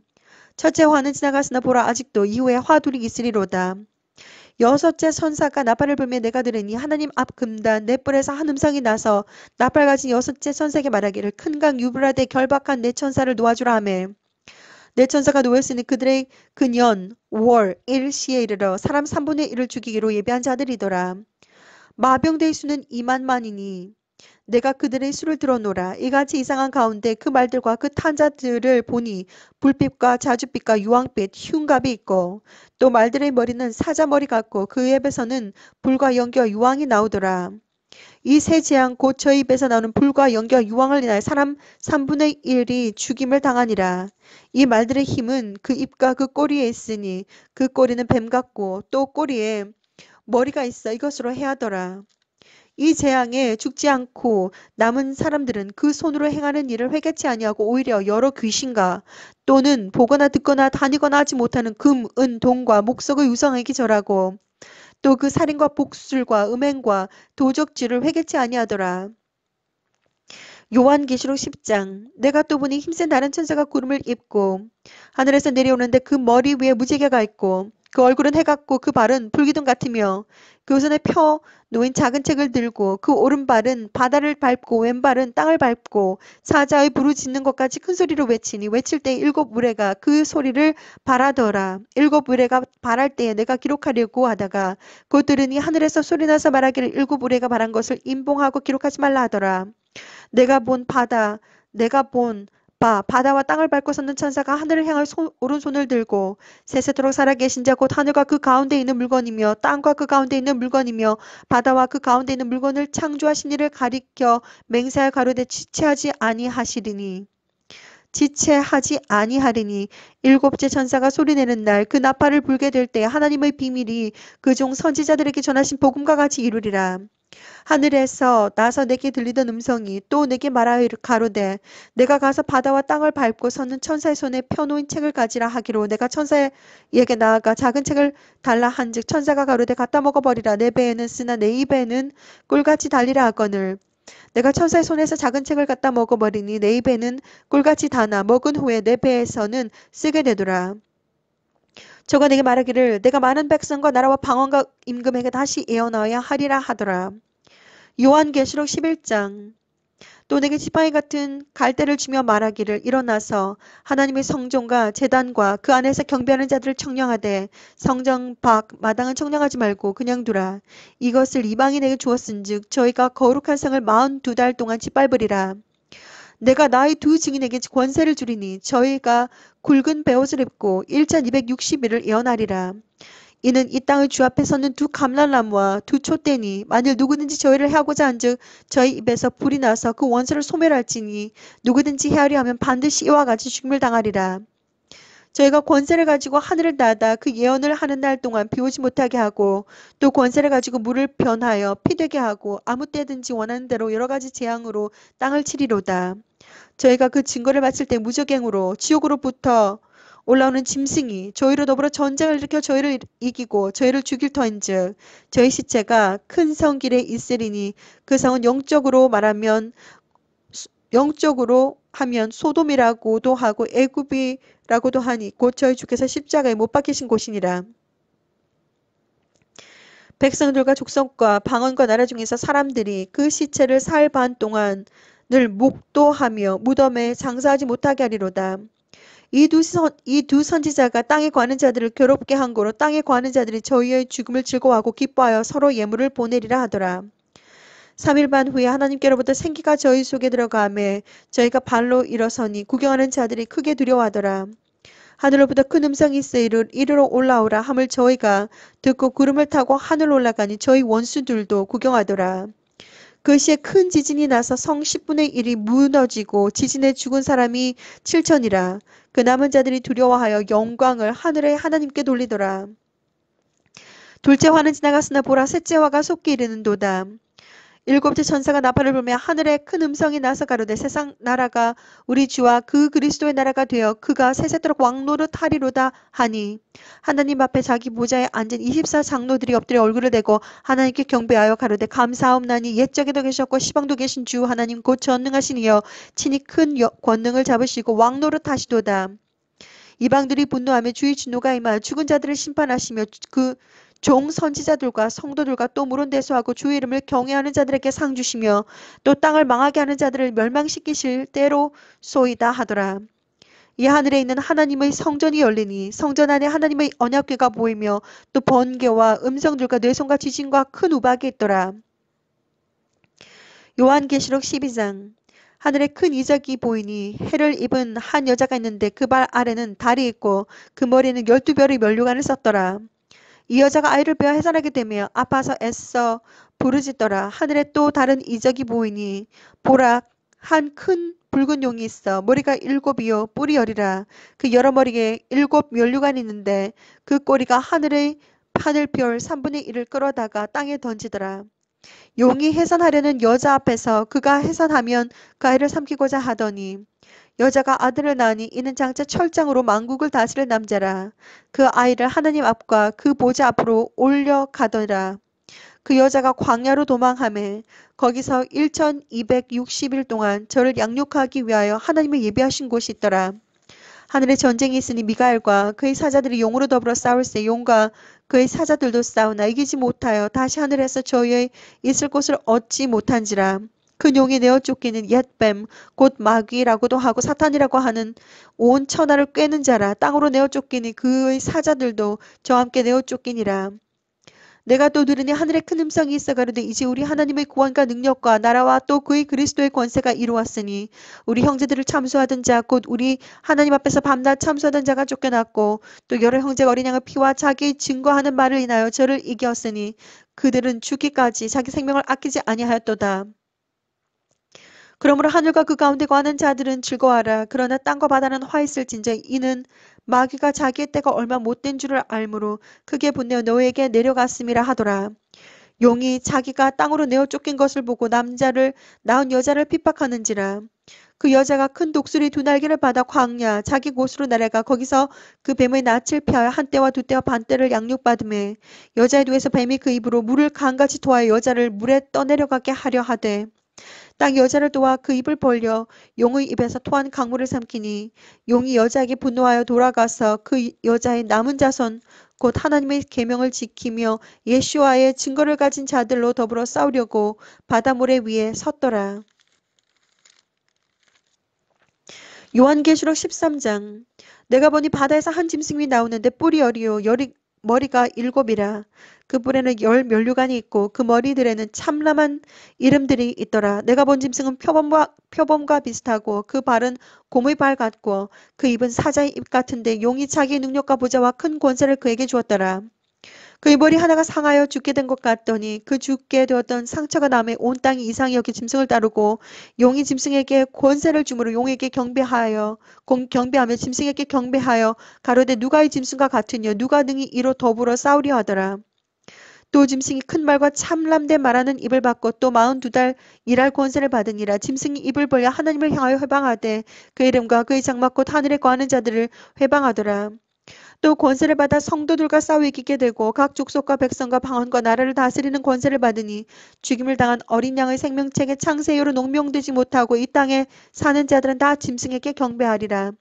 첫째 화는 지나갔으나 보라 아직도 이후에 화둘이 있으리로다 여섯째 선사가 나팔을 불며 내가 들으니 하나님 앞 금단 내뿔에서한 음성이 나서 나팔 가진 여섯째 선사에게 말하기를 큰강 유브라데 결박한 내 천사를 놓아주라 하며 내 천사가 놓였으니 그들의 근년 월일시에 이르러 사람 3분의 1을 죽이기로 예비한 자들이더라. 마병대의 수는 이만만이니 내가 그들의 수를 들어노라. 이같이 이상한 가운데 그 말들과 그 탄자들을 보니 불빛과 자주빛과 유황빛, 흉갑이 있고 또 말들의 머리는 사자머리 같고 그 입에서는 불과 연겨 유황이 나오더라. 이세 재앙 곧 저희 입에서 나오는 불과 연겨 유황을 인하여 사람 3분의 1이 죽임을 당하니라. 이 말들의 힘은 그 입과 그 꼬리에 있으니 그 꼬리는 뱀 같고 또 꼬리에 머리가 있어 이것으로 해하더라. 이 재앙에 죽지 않고 남은 사람들은 그 손으로 행하는 일을 회개치 아니하고 오히려 여러 귀신과 또는 보거나 듣거나 다니거나 하지 못하는 금, 은, 돈과 목석을 유성에게 절하고 또 그 살인과 복술과 음행과 도적질을 회개치 아니하더라. 요한계시록 10장 내가 또 보니 힘센 다른 천사가 구름을 입고 하늘에서 내려오는데 그 머리 위에 무지개가 있고 그 얼굴은 해갖고그 발은 불기둥 같으며 그 손에 펴 놓인 작은 책을 들고 그 오른발은 바다를 밟고 왼발은 땅을 밟고 사자의 부르짖는 것까지 큰 소리로 외치니 외칠 때 일곱 무례가 그 소리를 바라더라 일곱 무례가 바랄 때에 내가 기록하려고 하다가 그 들으니 하늘에서 소리나서 말하기를 일곱 무례가 바란 것을 인봉하고 기록하지 말라 하더라 내가 본 바다 내가 본봐 바다와 땅을 밟고 섰는 천사가 하늘을 향할 소, 오른손을 들고 세세토록 살아계신 자 곧 하늘과 그 가운데 있는 물건이며 땅과 그 가운데 있는 물건이며 바다와 그 가운데 있는 물건을 창조하신 이를 가리켜 맹세하 가로되 지체하지 아니하시리니 지체하지 아니하리니 일곱째 천사가 소리내는 날 그 나팔을 불게 될 때 하나님의 비밀이 그종 선지자들에게 전하신 복음과 같이 이루리라. 하늘에서 나서 내게 들리던 음성이 또 내게 말하여 가로되 내가 가서 바다와 땅을 밟고 서는 천사의 손에 펴놓은 책을 가지라 하기로 내가 천사에게 나아가 작은 책을 달라 한즉 천사가 가로되 갖다 먹어버리라 내 배에는 쓰나 내 입에는 꿀같이 달리라 하거늘 내가 천사의 손에서 작은 책을 갖다 먹어버리니 내 입에는 꿀같이 다나 먹은 후에 내 배에서는 쓰게 되더라. 저가 내게 말하기를 내가 많은 백성과 나라와 방언과 임금에게 다시 예언하여 하리라 하더라. 요한계시록 11장 또 내게 지팡이 같은 갈대를 주며 말하기를 일어나서 하나님의 성전과 재단과 그 안에서 경배하는 자들을 청량하되 성전 밖 마당은 청량하지 말고 그냥 두라. 이것을 이방인에게 주었은즉 저희가 거룩한 성을 4 2달 동안 짓밟으리라. 내가 나의 두 증인에게 권세를 주리니 저희가 굵은 베옷을 입고 1차 260일을 예언하리라. 이는 이 땅의 주 앞에 서는 두 감람나무와 두 촛대니 만일 누구든지 저희를 해하고자 한즉 저희 입에서 불이 나서 그 원수를 소멸할지니 누구든지 해하려 하면 반드시 이와 같이 죽임을 당하리라. 저희가 권세를 가지고 하늘을 나다 그 예언을 하는 날 동안 비오지 못하게 하고 또 권세를 가지고 물을 변하여 피되게 하고 아무 때든지 원하는 대로 여러 가지 재앙으로 땅을 치리로다. 저희가 그 증거를 바칠 때 무적행으로 지옥으로부터 올라오는 짐승이 저희로 더불어 전쟁을 일으켜 저희를 이기고 저희를 죽일 터인즉 저희 시체가 큰 성길에 있으리니 그 성은 영적으로 말하면 영적으로 하면 소돔이라고도 하고 애굽이라고도 하니 곧 저희 주께서 십자가에 못 박히신 곳이니라. 백성들과 족성과 방언과 나라 중에서 사람들이 그 시체를 사흘 반 동안 늘 목도하며 무덤에 장사하지 못하게 하리로다. 이 두 선지자가 땅의 관원자들을 괴롭게 한 거로 땅의 관원자들이 저희의 죽음을 즐거워하고 기뻐하여 서로 예물을 보내리라 하더라. 3일 반 후에 하나님께로부터 생기가 저희 속에 들어가매 저희가 발로 일어서니 구경하는 자들이 크게 두려워하더라. 하늘로부터 큰 음성이 있어 이르, 이르러 올라오라 함을 저희가 듣고 구름을 타고 하늘 올라가니 저희 원수들도 구경하더라. 그 시에 큰 지진이 나서 성 10분의 1이 무너지고 지진에 죽은 사람이 7천이라 그 남은 자들이 두려워하여 영광을 하늘에 하나님께 돌리더라. 둘째 화는 지나갔으나 보라 셋째 화가 속기 이르는도다. 일곱째 천사가 나팔을 불며 하늘에 큰 음성이 나서 가로되 세상 나라가 우리 주와 그 그리스도의 나라가 되어 그가 세세도록 왕노릇 하리로다 하니 하나님 앞에 자기 모자에 앉은 24 장로들이 엎드려 얼굴을 대고 하나님께 경배하여 가로되 감사하옵나니 옛적에도 계셨고 시방도 계신 주 하나님 곧전능하시니여 친히 큰 권능을 잡으시고 왕노릇 하시도다 이방들이 분노하며 주의 진노가 임하여 죽은 자들을 심판하시며 그종 선지자들과 성도들과 또 물은 대수하고 주 이름을 경외하는 자들에게 상 주시며 또 땅을 망하게 하는 자들을 멸망시키실 때로 쏘이다 하더라. 이 하늘에 있는 하나님의 성전이 열리니 성전 안에 하나님의 언약궤가 보이며 또 번개와 음성들과 뇌손과 지진과 큰 우박이 있더라. 요한계시록 12장 하늘에 큰 이적이 보이니 해를 입은 한 여자가 있는데 그 발 아래는 달이 있고 그 머리에는 열두 별의 면류관을 썼더라. 이 여자가 아이를 베어 해산하게 되며 아파서 애써 부르짖더라. 하늘에 또 다른 이적이 보이니 보라 한 큰 붉은 용이 있어 머리가 일곱이요 뿌리 열이라 그 여러 머리에 일곱 면류관이 있는데 그 꼬리가 하늘의 하늘별 3분의 1을 끌어다가 땅에 던지더라. 용이 해산하려는 여자 앞에서 그가 해산하면 그 아이를 삼키고자 하더니 여자가 아들을 낳으니 이는 장차 철장으로 만국을 다스릴 남자라. 그 아이를 하나님 앞과 그 보좌 앞으로 올려가더라. 그 여자가 광야로 도망함에 거기서 1260일 동안 저를 양육하기 위하여 하나님을 예비하신 곳이 있더라. 하늘에 전쟁이 있으니 미가엘과 그의 사자들이 용으로 더불어 싸울세 용과 그의 사자들도 싸우나 이기지 못하여 다시 하늘에서 저희의 있을 곳을 얻지 못한지라. 근용이 내어 쫓기는 옛뱀 곧 마귀라고도 하고 사탄이라고 하는 온 천하를 꿰는 자라 땅으로 내어 쫓기니 그의 사자들도 저와 함께 내어 쫓기니라. 내가 또 들으니 하늘에 큰 음성이 있어 가로되 이제 우리 하나님의 구원과 능력과 나라와 또 그의 그리스도의 권세가 이루었으니 우리 형제들을 참수하던 자 곧 우리 하나님 앞에서 밤낮 참수하던 자가 쫓겨났고 또 여러 형제가 어린 양의 피와 자기 증거하는 말을 인하여 저를 이겼으니 그들은 죽기까지 자기 생명을 아끼지 아니하였도다. 그러므로 하늘과 그 가운데 거하는 자들은 즐거워하라. 그러나 땅과 바다는 화 있을진즉 이는 마귀가 자기의 때가 얼마 못된 줄을 알므로 크게 분내어 너에게 내려갔음이라 하더라. 용이 자기가 땅으로 내어 쫓긴 것을 보고 남자를 낳은 여자를 핍박하는지라. 그 여자가 큰 독수리 두 날개를 받아 광야 자기 곳으로 날아가 거기서 그 뱀의 낯을 펴 한때와 두때와 반때를 양육받음에 여자의 뒤에서 뱀이 그 입으로 물을 강같이 토하여 여자를 물에 떠내려가게 하려 하되 딱 여자를 도와 그 입을 벌려 용의 입에서 토한 강물을 삼키니 용이 여자에게 분노하여 돌아가서 그 여자의 남은 자손 곧 하나님의 계명을 지키며 예수와의 증거를 가진 자들로 더불어 싸우려고 바닷물래 위에 섰더라. 요한계시록 13장 내가 보니 바다에서 한 짐승이 나오는데 뿔이 어리요 열이 머리가 일곱이라 그 뿔에는 열 면류관이 있고 그 머리들에는 참람한 이름들이 있더라. 내가 본 짐승은 표범과, 표범과 비슷하고 그 발은 곰의 발 같고 그 입은 사자의 입 같은데 용이 자기 능력과 보좌와 큰 권세를 그에게 주었더라. 그의 머리 하나가 상하여 죽게 된 것 같더니 그 죽게 되었던 상처가 남의 온 땅이 이상이 여기 짐승을 따르고 용이 짐승에게 권세를 주므로 용에게 경배하여 경배하며 짐승에게 경배하여 가로되 누가 이 짐승과 같으냐 누가 능히 이로 더불어 싸우려 하더라. 또 짐승이 큰 말과 참람된 말하는 입을 받고 또 마흔두 달 일할 권세를 받으니라 짐승이 입을 벌려 하나님을 향하여 회방하되 그 이름과 그의 장막곧 하늘에 거하는 자들을 회방하더라. 또 권세를 받아 성도들과 싸워 이기게 되고 각 족속과 백성과 방언과 나라를 다스리는 권세를 받으니 죽임을 당한 어린 양의 생명책의 창세유로 농명되지 못하고 이 땅에 사는 자들은 다 짐승에게 경배하리라.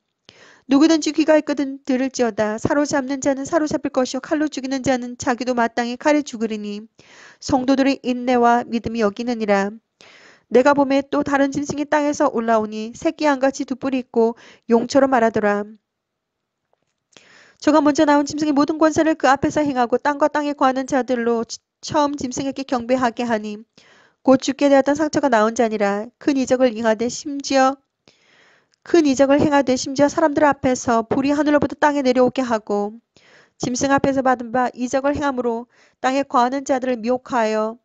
누구든지 귀가 있거든 들을지어다 사로잡는 자는 사로잡힐 것이요 칼로 죽이는 자는 자기도 마땅히 칼에 죽으리니 성도들의 인내와 믿음이 여기느니라. 내가 보매 또 다른 짐승이 땅에서 올라오니 새끼 양같이 두 뿔이 있고 용처럼 말하더라. 저가 먼저 나온 짐승의 모든 권세를 그 앞에서 행하고 땅과 땅에 거하는 자들로 처음 짐승에게 경배하게 하니 곧 죽게 되었던 상처가 나온 자니라 큰 이적을 행하되 심지어 큰 이적을 행하되 심지어 사람들 앞에서 불이 하늘로부터 땅에 내려오게 하고 짐승 앞에서 받은 바 이적을 행함으로 땅에 거하는 자들을 미혹하여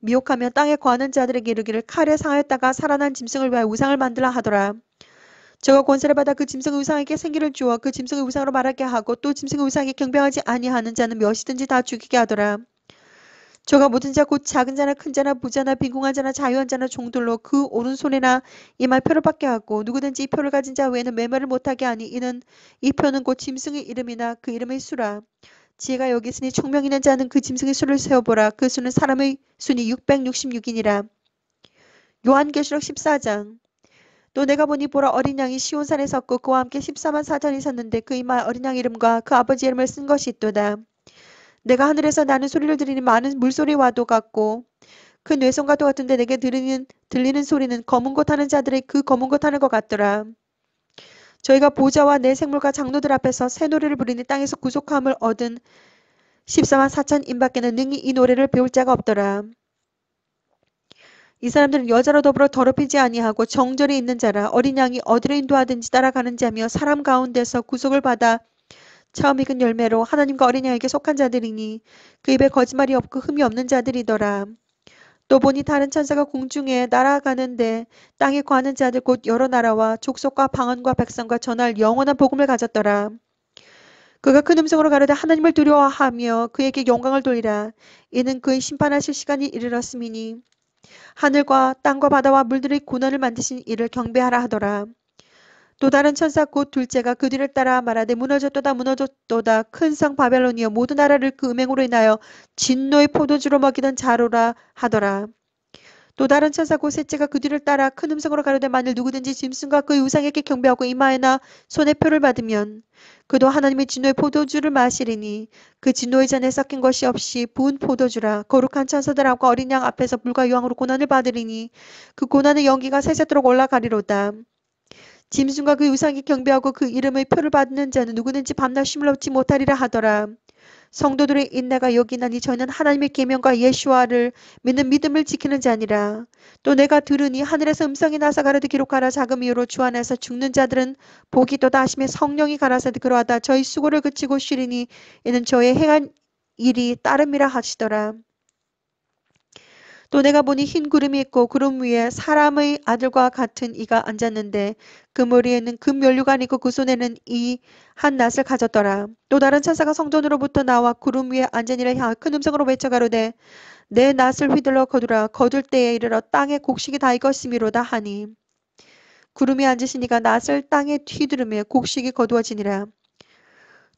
미혹하며 땅에 거하는 자들에게 이르기를 칼에 상하였다가 살아난 짐승을 위하여 우상을 만들라 하더라. 저가 권세를 받아 그 짐승의 우상에게 생기를 주어 그 짐승의 우상으로 말하게 하고 또 짐승의 우상에 게 경배하지 아니하는 자는 몇이든지 다 죽이게 하더라. 저가 모든 자 곧 작은 자나 큰 자나 부자나 빈궁한 자나 자유한 자나 종들로 그오른손에나이말 표를 받게 하고 누구든지 이 표를 가진 자 외에는 매매를 못하게 하니 이는 이 표는 곧 짐승의 이름이나 그 이름의 수라. 지혜가 여기 있으니 총명 있는 자는 그 짐승의 수를 세어보라. 그 수는 사람의 순이 666이니라. 요한계시록 14장 또 내가 보니 보라 어린 양이 시온산에 섰고 그와 함께 14만 사천이 섰는데 그 이마에 어린 양 이름과 그 아버지 이름을 쓴 것이 있도다. 내가 하늘에서 나는 소리를 들으니 많은 물소리와도 같고 그 뇌성과도 같은데 내게 들리는, 들리는 소리는 검은 곳 하는 자들의 그 검은 곳 하는 것 같더라. 저희가 보좌와 내 생물과 장로들 앞에서 새 노래를 부르니 땅에서 구속함을 얻은 14만 4천 인밖에는 능히 이 노래를 배울 자가 없더라. 이 사람들은 여자로 더불어 더럽히지 아니하고 정절이 있는 자라 어린 양이 어디로 인도하든지 따라가는지 하며 사람 가운데서 구속을 받아 처음 익은 열매로 하나님과 어린 양에게 속한 자들이니 그 입에 거짓말이 없고 흠이 없는 자들이더라. 또 보니 다른 천사가 공중에 날아가는데 땅에 거하는 자들 곧 여러 나라와 족속과 방언과 백성과 전할 영원한 복음을 가졌더라. 그가 큰 음성으로 가르다 하나님을 두려워하며 그에게 영광을 돌리라. 이는 그의 심판하실 시간이 이르렀음이니 하늘과 땅과 바다와 물들의 고난을 만드신 이를 경배하라 하더라. 또 다른 천사 곧 둘째가 그 뒤를 따라 말하되 무너졌도다 무너졌도다 큰 성 바벨론이여 모든 나라를 그 음행으로 인하여 진노의 포도주로 먹이던 자로라 하더라. 또 다른 천사고 셋째가 그 뒤를 따라 큰 음성으로 가로되 만일 누구든지 짐승과 그의 우상에게 경배하고 이마에나 손에 표를 받으면 그도 하나님의 진노의 포도주를 마시리니 그 진노의 잔에 섞인 것이 없이 부은 포도주라 거룩한 천사들하고 어린 양 앞에서 불과 유황으로 고난을 받으리니 그 고난의 연기가 세세도록 올라가리로다. 짐승과 그 우상이 경배하고 그 이름의 표를 받는 자는 누구든지 밤낮 쉼을 얻지 못하리라 하더라. 성도들의 인내가 여기나니 저는 하나님의 계명과 예수와를 믿는 믿음을 지키는 자니라. 또 내가 들으니 하늘에서 음성이 나서 가라도 기록하라 자금 이후로주 안에서 죽는 자들은 복이 또다 하심에 성령이 가라사대 그러하다 저희 수고를 그치고 쉬리니 이는 저의 행한 일이 따름이라 하시더라. 또 내가 보니 흰 구름이 있고 구름 위에 사람의 아들과 같은 이가 앉았는데 그 머리에는 금연류가이 있고 그 손에는 이 한 낫을 가졌더라. 또 다른 천사가 성전으로부터 나와 구름 위에 앉은 이를 향하 큰 음성으로 외쳐가로되 내 낫을 휘둘러 거두라 거둘 때에 이르러 땅에 곡식이 다 익었음이로다 하니 구름이 앉으시니가 낫을 땅에 휘두르며 곡식이 거두어지니라.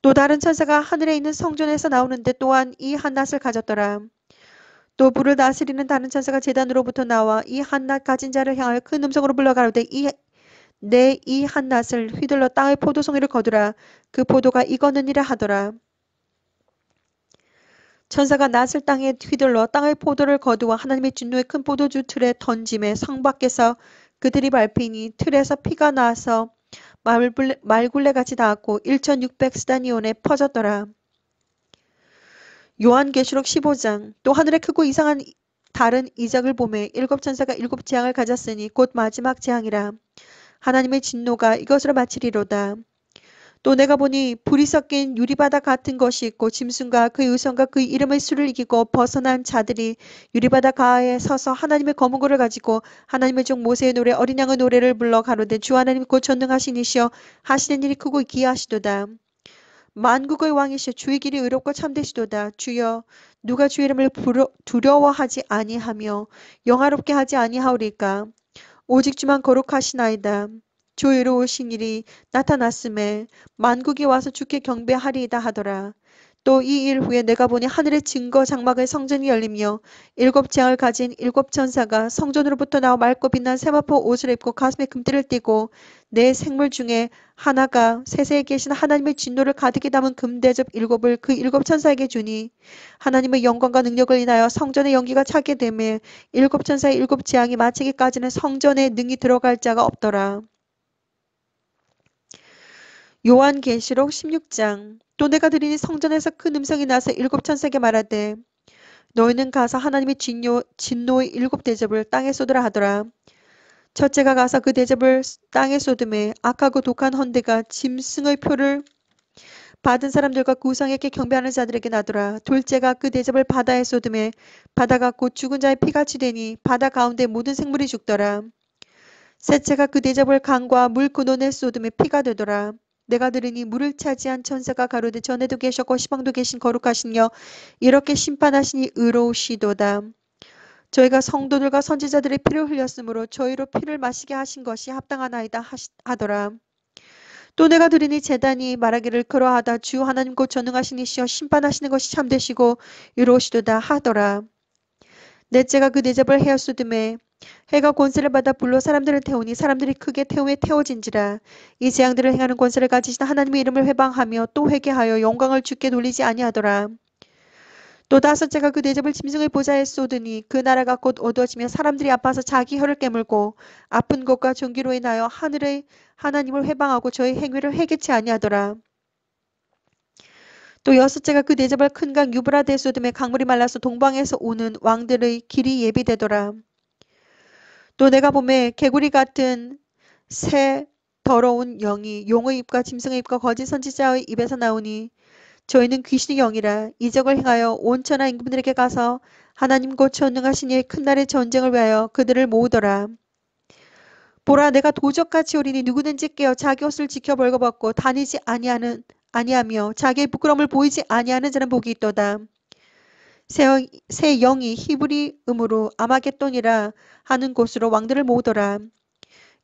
또 다른 천사가 하늘에 있는 성전에서 나오는데 또한 이 한 낫을 가졌더라. 또 불을 다스리는 다른 천사가 재단으로부터 나와 이 한낱 가진 자를 향하여 큰 음성으로 불러가로되 이내이 한낱을 휘둘러 땅의 포도송이를 거두라 그 포도가 이거느니라 하더라 천사가 낫을 땅에 휘둘러 땅의 포도를 거두어 하나님의 진노의 큰 포도주 틀에 던짐에 성 밖에서 그들이 밟히니 틀에서 피가 나서 말굴레, 말굴레같이 닿았고 1600스다니온에 퍼졌더라. 요한계시록 15장 또 하늘에 크고 이상한 다른 이적을 보매 일곱 천사가 일곱 재앙을 가졌으니 곧 마지막 재앙이라 하나님의 진노가 이것으로 마치리로다. 또 내가 보니 불이 섞인 유리바다 같은 것이 있고 짐승과 그의 의성과 그 이름의 수를 이기고 벗어난 자들이 유리바다 가에 서서 하나님의 검은 고를 가지고 하나님의 종 모세의 노래 어린 양의 노래를 불러 가로되 주 하나님 곧 전능하신 이시여 하시는 일이 크고 기이하시도다. 만국의 왕이시 주의 길이 의롭고 참되시도다. 주여 누가 주의 이름을 두려워하지 아니하며 영화롭게 하지 아니하오리까. 오직 주만 거룩하시나이다. 조 의로우신 일이 나타났음에 만국이 와서 죽게 경배하리이다 하더라. 또이일 후에 내가 보니 하늘의 증거 장막의 성전이 열리며 일곱 재앙을 가진 일곱 천사가 성전으로부터 나와 맑고 빛난 세마포 옷을 입고 가슴에 금띠를 띠고 내 생물 중에 하나가 세세에 계신 하나님의 진노를 가득히 담은 금대접 일곱을 그 일곱 천사에게 주니 하나님의 영광과 능력을 인하여 성전의 연기가 차게 되매 일곱 천사의 일곱 재앙이 마치기까지는 성전에 능히 들어갈 자가 없더라. 요한계시록 16장 또 내가 들으니 성전에서 큰 음성이 나서 일곱 천세에게 말하되 너희는 가서 하나님의 진요 진노의 일곱 대접을 땅에 쏟으라 하더라. 첫째가 가서 그 대접을 땅에 쏟음에 악하고 독한 헌데가 짐승의 표를 받은 사람들과 구상에게 그 경배하는 자들에게 나더라. 둘째가 그 대접을 바다에 쏟음에 바다가 곧 죽은 자의 피같이 되니 바다 가운데 모든 생물이 죽더라. 셋째가 그 대접을 강과 물그 논에 쏟음에 피가 되더라. 내가 들으니 물을 차지한 천사가 가로되 전에도 계셨고 시방도 계신 거룩하신 여 이렇게 심판하시니 의로우시도다. 저희가 성도들과 선지자들의 피를 흘렸으므로 저희로 피를 마시게 하신 것이 합당하나이다 하더라. 또 내가 들으니 재단이 말하기를 그러하다 주 하나님 곧전능하시니시여 심판하시는 것이 참되시고 이로우시도다 하더라. 넷째가 그 대접을 헤어쓰듬에 해가 권세를 받아 불로 사람들을 태우니 사람들이 크게 태우에 태워진지라 이 재앙들을 행하는 권세를 가지신 하나님의 이름을 회방하며 또 회개하여 영광을 주께 돌리지 아니하더라 또 다섯째가 그 대접을 짐승의 보좌에 쏟으니 그 나라가 곧 어두워지며 사람들이 아파서 자기 혀를 깨물고 아픈 것과 종기로 인하여 하늘의 하나님을 회방하고 저의 행위를 회개치 아니하더라 또 여섯째가 그 대접을 큰 강 유브라데 쏟음에 강물이 말라서 동방에서 오는 왕들의 길이 예비되더라 또 내가 봄에 개구리 같은 새 더러운 영이 용의 입과 짐승의 입과 거짓 선지자의 입에서 나오니 저희는 귀신의 영이라 이적을 행하여 온 천하 구분들에게 가서 하나님 곧 전능하신 이의 큰 날의 전쟁을 위하여 그들을 모으더라. 보라 내가 도적같이 오리니 누구든지 깨어 자기 옷을 지켜 벌거벗고 다니지 아니하는 아니하며 자기의 부끄러움을 보이지 아니하는 자는 복이 있도다. 새 영이 히브리 음으로 아마겟돈이라 하는 곳으로 왕들을 모으더라.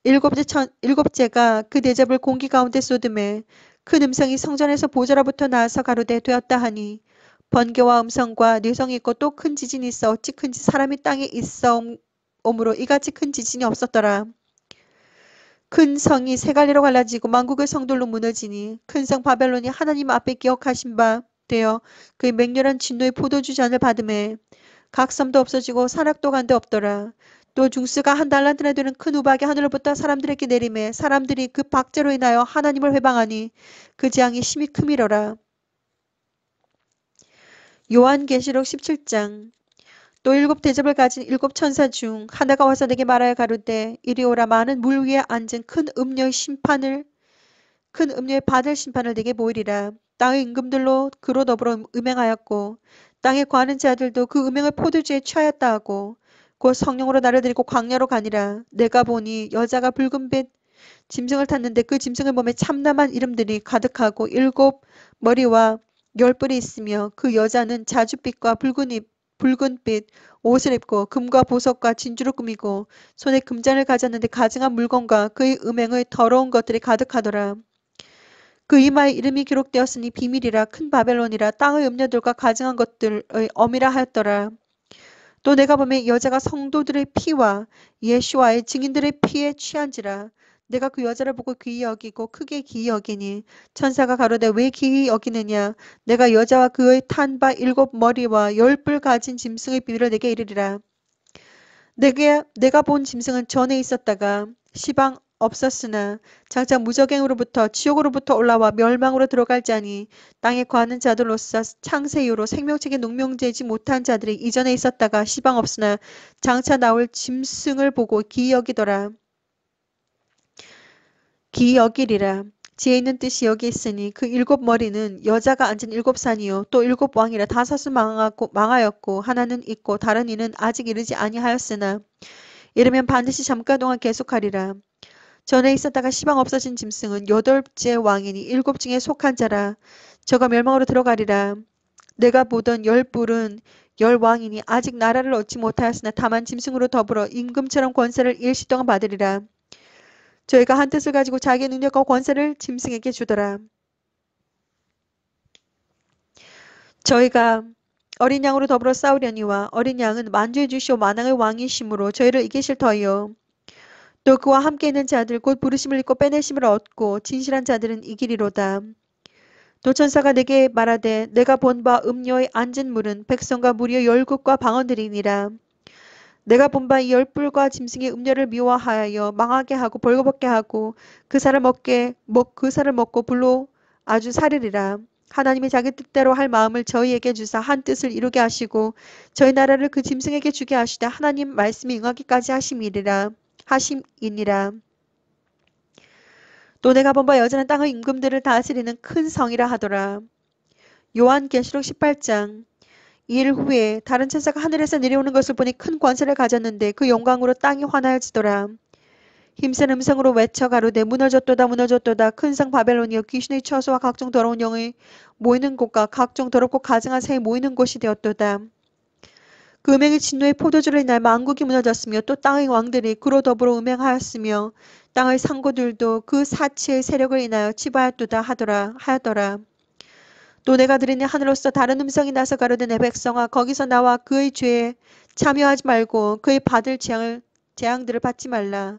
일곱째 천, 일곱째가 그 대접을 공기 가운데 쏟음에 큰 음성이 성전에서 보좌로부터 나와서 가로되 되었다 하니 번개와 음성과 뇌성이 있고 또 큰 지진이 있어 어찌 큰지 사람이 땅에 있어 오므로 이같이 큰 지진이 없었더라. 큰 성이 세 갈래로 갈라지고 만국의 성들로 무너지니 큰 성 바벨론이 하나님 앞에 기억하신 바 되어 그의 맹렬한 진노의 포도주 잔을 받음에 각 섬도 없어지고 산악도 간데 없더라. 또 중스가 한 달란트나 되는 큰 우박이 하늘로부터 사람들에게 내림에 사람들이 그 박제로 인하여 하나님을 회방하니 그 재앙이 심히 크미러라. 요한계시록 17장 또 일곱 대접을 가진 일곱 천사 중 하나가 와서 내게 말하여 가로되 이리 오라 많은 물 위에 앉은 큰 음녀의 심판을 큰 음녀의 받을 심판을 내게 보이리라. 땅의 임금들로 그로 더불어 음행하였고 땅의 에하는 자들도 그 음행을 포도주에 취하였다 하고 곧 성령으로 나를 데리고 광야로 가니라 내가 보니 여자가 붉은빛 짐승을 탔는데 그 짐승의 몸에 참남한 이름들이 가득하고 일곱 머리와 열 뿔이 있으며 그 여자는 자주빛과 붉은 잎, 붉은빛 옷을 입고 금과 보석과 진주를 꾸미고 손에 금잔을 가졌는데 가증한 물건과 그의 음행의 더러운 것들이 가득하더라. 그 이마에 이름이 기록되었으니 비밀이라 큰 바벨론이라 땅의 염려들과 가증한 것들의 엄이라 하였더라. 또 내가 보면 여자가 성도들의 피와 예수와의 증인들의 피에 취한지라 내가 그 여자를 보고 귀히 여기고 크게 귀히 여기니 천사가 가로되 왜 귀히 여기느냐 내가 여자와 그의 탄 바 일곱 머리와 열뿔 가진 짐승의 비밀을 내게 이르리라 내게 내가 본 짐승은 전에 있었다가 시방 없었으나 장차 무적행으로부터 지옥으로부터 올라와 멸망으로 들어갈 자니 땅에 거하는 자들로서 창세 이후로 생명책에 농명되지 못한 자들이 이전에 있었다가 시방 없으나 장차 나올 짐승을 보고 기여기더라. 기여기리라. 지혜 있는 뜻이 여기 있으니 그 일곱 머리는 여자가 앉은 일곱 산이요 또 일곱 왕이라 다섯은 망하고 망하였고 하나는 있고 다른 이는 아직 이르지 아니하였으나 이르면 반드시 잠깐 동안 계속하리라 전에 있었다가 시방 없어진 짐승은 여덟째 왕인이 일곱 중에 속한 자라. 저가 멸망으로 들어가리라. 내가 보던 열 뿔은 열 왕인이 아직 나라를 얻지 못하였으나 다만 짐승으로 더불어 임금처럼 권세를 일시 동안 받으리라. 저희가 한 뜻을 가지고 자기의 능력과 권세를 짐승에게 주더라. 저희가 어린 양으로 더불어 싸우려니와 어린 양은 만주의 주시오 만왕의 왕이시므로 저희를 이기실 터이요. 또 그와 함께 있는 자들 곧 부르심을 입고 빼내심을 얻고 진실한 자들은 이기리로다. 또 천사가 내게 말하되 내가 본바음료의 앉은 물은 백성과 무리의 열국과 방언들이니라. 내가 본바이 열불과 짐승의음료를 미워하여 망하게 하고 벌거벗게 하고 그 사람 먹게 먹 그 살을 먹고 불로 아주 살으리라. 하나님이 자기 뜻대로 할 마음을 저희에게 주사 한 뜻을 이루게 하시고 저희 나라를 그 짐승에게 주게 하시되 하나님 말씀이 응하기까지 하심이리라. 하심이니라. 또 내가 본 바 여자는 땅의 임금들을 다스리는 큰 성이라 하더라. 요한계시록 18장 이일 후에 다른 천사가 하늘에서 내려오는 것을 보니 큰 권세를 가졌는데 그 영광으로 땅이 환하여지더라. 힘센 음성으로 외쳐 가로되 무너졌도다 무너졌도다 큰 성 바벨론이여 귀신의 처소와 각종 더러운 영의 모이는 곳과 각종 더럽고 가증한 새의 모이는 곳이 되었도다. 그 음행의 진노에 포도주를 날 만국이 무너졌으며 또 땅의 왕들이 그로 더불어 음행하였으며 땅의 상고들도 그 사치의 세력을 인하여 치바였도다 하더라 하더라. 였또 내가 들으니 하늘로서 다른 음성이 나서 가로되 내 백성아 거기서 나와 그의 죄에 참여하지 말고 그의 받을 재앙을 재앙들을 받지 말라.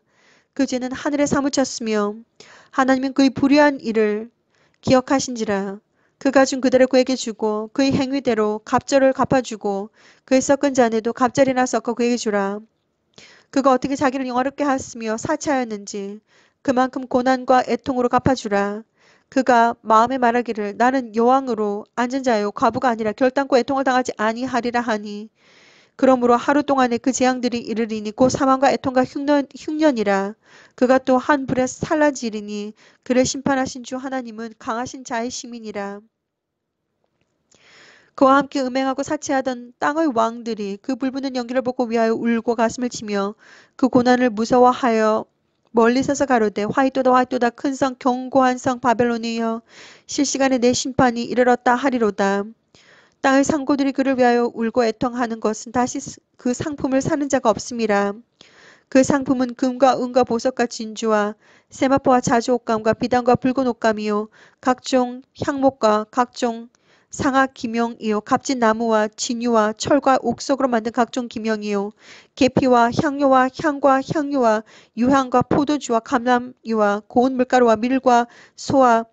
그 죄는 하늘에 사무쳤으며 하나님은 그의 불의한 일을 기억하신지라 그가 준 그대로 그에게 주고 그의 행위대로 갑절을 갚아주고 그의 섞은 잔에도 갑절이나 섞어 그에게 주라. 그가 어떻게 자기를 영화롭게 하였으며 사치하였는지 그만큼 고난과 애통으로 갚아주라. 그가 마음에 말하기를 나는 여왕으로 앉은 자요 과부가 아니라 결단코 애통을 당하지 아니하리라 하니 그러므로 하루 동안에 그 재앙들이 이르리니 곧 사망과 애통과 흉년, 이라 그가 또 한 불에 살라지리니 그를 심판하신 주 하나님은 강하신 자의 시민이라. 그와 함께 음행하고 사치하던 땅의 왕들이 그 불붙는 연기를 보고 위하여 울고 가슴을 치며 그 고난을 무서워하여 멀리 서서 가로되 화이또다 화이또다 큰 성 경고한 성 바벨론이여 실시간에 내 심판이 이르렀다 하리로다. 땅의 상고들이 그를 위하여 울고 애통하는 것은 다시 그 상품을 사는 자가 없음이라. 그 상품은 금과 은과 보석과 진주와 세마포와 자주옷감과 비단과 붉은 옷감이요 각종 향목과 각종 상악 기명이요 값진 나무와 진유와 철과 옥석으로 만든 각종 기명이요 계피와 향료와 향과 향유와 유향과 포도주와 감람유와 고운 물가루와 밀과 소와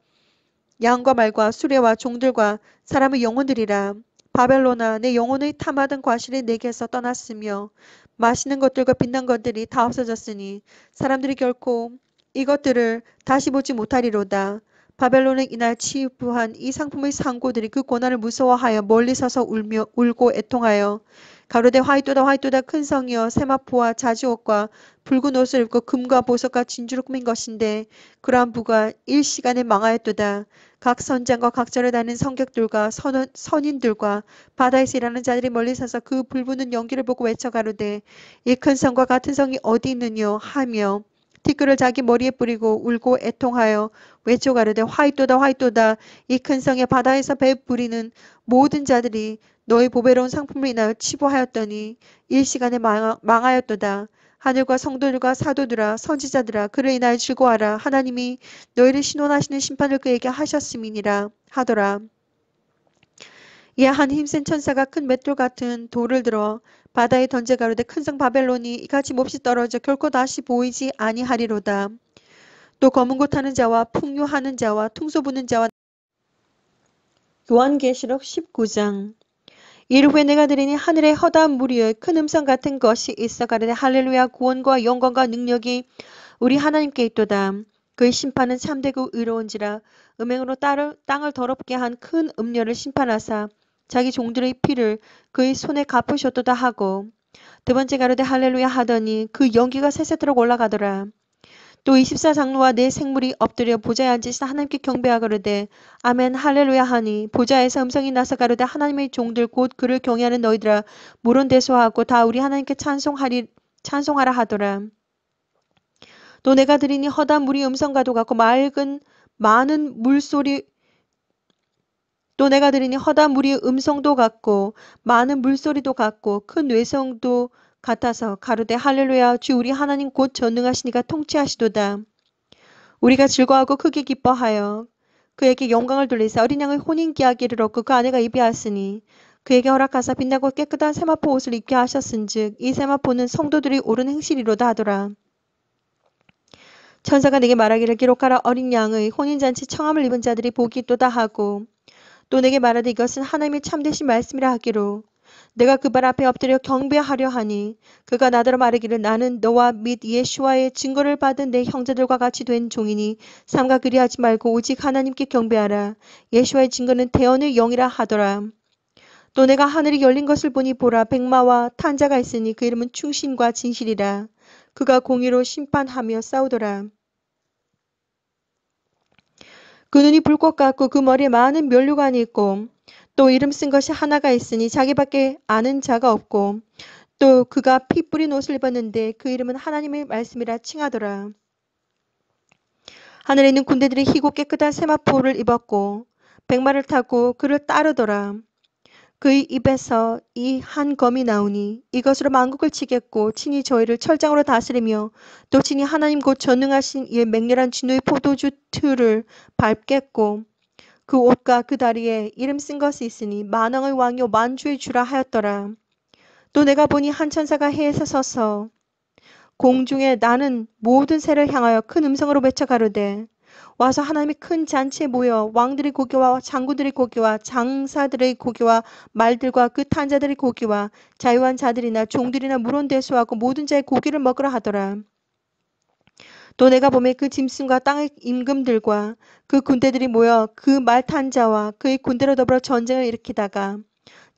양과 말과 수레와 종들과 사람의 영혼들이라 바벨로나 내 영혼의 탐하던 과실이 내게서 떠났으며 맛있는 것들과 빛난 것들이 다 없어졌으니 사람들이 결코 이것들을 다시 보지 못하리로다. 바벨론은 이날 치부한 이 상품의 상고들이 그 고난을 무서워하여 멀리 서서 울며 울고 애통하여 가로대 화이또다 화이또다 큰 성이여 세마포와 자주옷과 붉은 옷을 입고 금과 보석과 진주로 꾸민 것인데 그러한 부가 일시간에 망하였도다. 각 선장과 각자를 다닌 성격들과 선원, 선인들과 바다에서 일하는 자들이 멀리 서서 그 불붙는 연기를 보고 외쳐 가로되 이 큰 성과 같은 성이 어디 있느냐 하며 티끌을 자기 머리에 뿌리고 울고 애통하여 외쳐 가로되 화이또다 화이또다 이 큰성의 바다에서 배 부리는 모든 자들이 너희 보배로운 상품을 인하여 치부하였더니 일시간에 망하, 망하였도다 하늘과 성도들과 사도들아 선지자들아 그를 인하여 즐거워하라 하나님이 너희를 신원하시는 심판을 그에게 하셨음이니라 하더라. 이한 힘센 천사가 큰 맷돌 같은 돌을 들어 바다에 던져 가로되 큰 성 바벨론이 이같이 몹시 떨어져 결코 다시 보이지 아니하리로다. 또 검은 곳 하는 자와 풍요하는 자와 퉁소 부는 자와 요한계시록 19장 이를 후에 내가 들으니 하늘의 허다한 무리의 큰 음성 같은 것이 있어 가르되 할렐루야 구원과 영광과 능력이 우리 하나님께 있도다. 그의 심판은 참되고 의로운지라 음행으로 땅을 더럽게 한 큰 음녀를 심판하사 자기 종들의 피를 그의 손에 갚으셨도다 하고 두 번째 가르되 할렐루야 하더니 그 연기가 새새도록 올라가더라. 또 이십사 장로와 네 생물이 엎드려 보좌에 앉으신 하나님께 경배하거르되 아멘 할렐루야 하니 보좌에서 음성이 나서 가로되 하나님의 종들 곧 그를 경외하는 너희들아 모론 대소하고 다 우리 하나님께 찬송하리 찬송하라 하더라 또 내가 들으니 허다 물이 음성과도 같고 맑은 많은 물소리 또 내가 들으니 허다 물이 음성도 같고 많은 물소리도 같고 큰 뇌성도 같아서 가로되 할렐루야 주 우리 하나님 곧 전능하시니가 통치하시도다. 우리가 즐거워하고 크게 기뻐하여 그에게 영광을 돌리사 어린 양의 혼인 기하기를 얻고 그 아내가 입이하였으니 그에게 허락하사 빛나고 깨끗한 세마포 옷을 입게 하셨은즉 이 세마포는 성도들이 옳은 행실이로다 하더라. 천사가 내게 말하기를 기록하라 어린 양의 혼인잔치 청함을 입은 자들이 보기 또다 하고 또 내게 말하되 이것은 하나님의 참되신 말씀이라 하기로 내가 그 발 앞에 엎드려 경배하려 하니 그가 나더러 말하기를 나는 너와 및 예수와의 증거를 받은 내 형제들과 같이 된 종이니 삼가 그리하지 말고 오직 하나님께 경배하라. 예수와의 증거는 대언의 영이라 하더라. 또 내가 하늘이 열린 것을 보니 보라 백마와 탄자가 있으니 그 이름은 충신과 진실이라. 그가 공의로 심판하며 싸우더라. 그 눈이 불꽃 같고 그 머리에 많은 면류관이 있고 또 이름 쓴 것이 하나가 있으니 자기밖에 아는 자가 없고 또 그가 피 뿌린 옷을 입었는데 그 이름은 하나님의 말씀이라 칭하더라. 하늘에 있는 군대들이 희고 깨끗한 세마포를 입었고 백마를 타고 그를 따르더라. 그의 입에서 이 한 검이 나오니 이것으로 만국을 치겠고 친히 저희를 철장으로 다스리며 또 친히 하나님 곧 전능하신 이의 맹렬한 진노의 포도주 틀을 밟겠고 그 옷과 그 다리에 이름 쓴 것이 있으니 만왕의 왕요 만주의 주라 하였더라. 또 내가 보니 한 천사가 해에서 서서 공중에 나는 모든 새를 향하여 큰 음성으로 외쳐 가로되 와서 하나님이 큰 잔치에 모여 왕들의 고기와 장군들의 고기와 장사들의 고기와 말들과 그 탄자들의 고기와 자유한 자들이나 종들이나 물론 대수하고 모든 자의 고기를 먹으라 하더라. 또 내가 보매 그 짐승과 땅의 임금들과 그 군대들이 모여 그말탄 자와 그의 군대로 더불어 전쟁을 일으키다가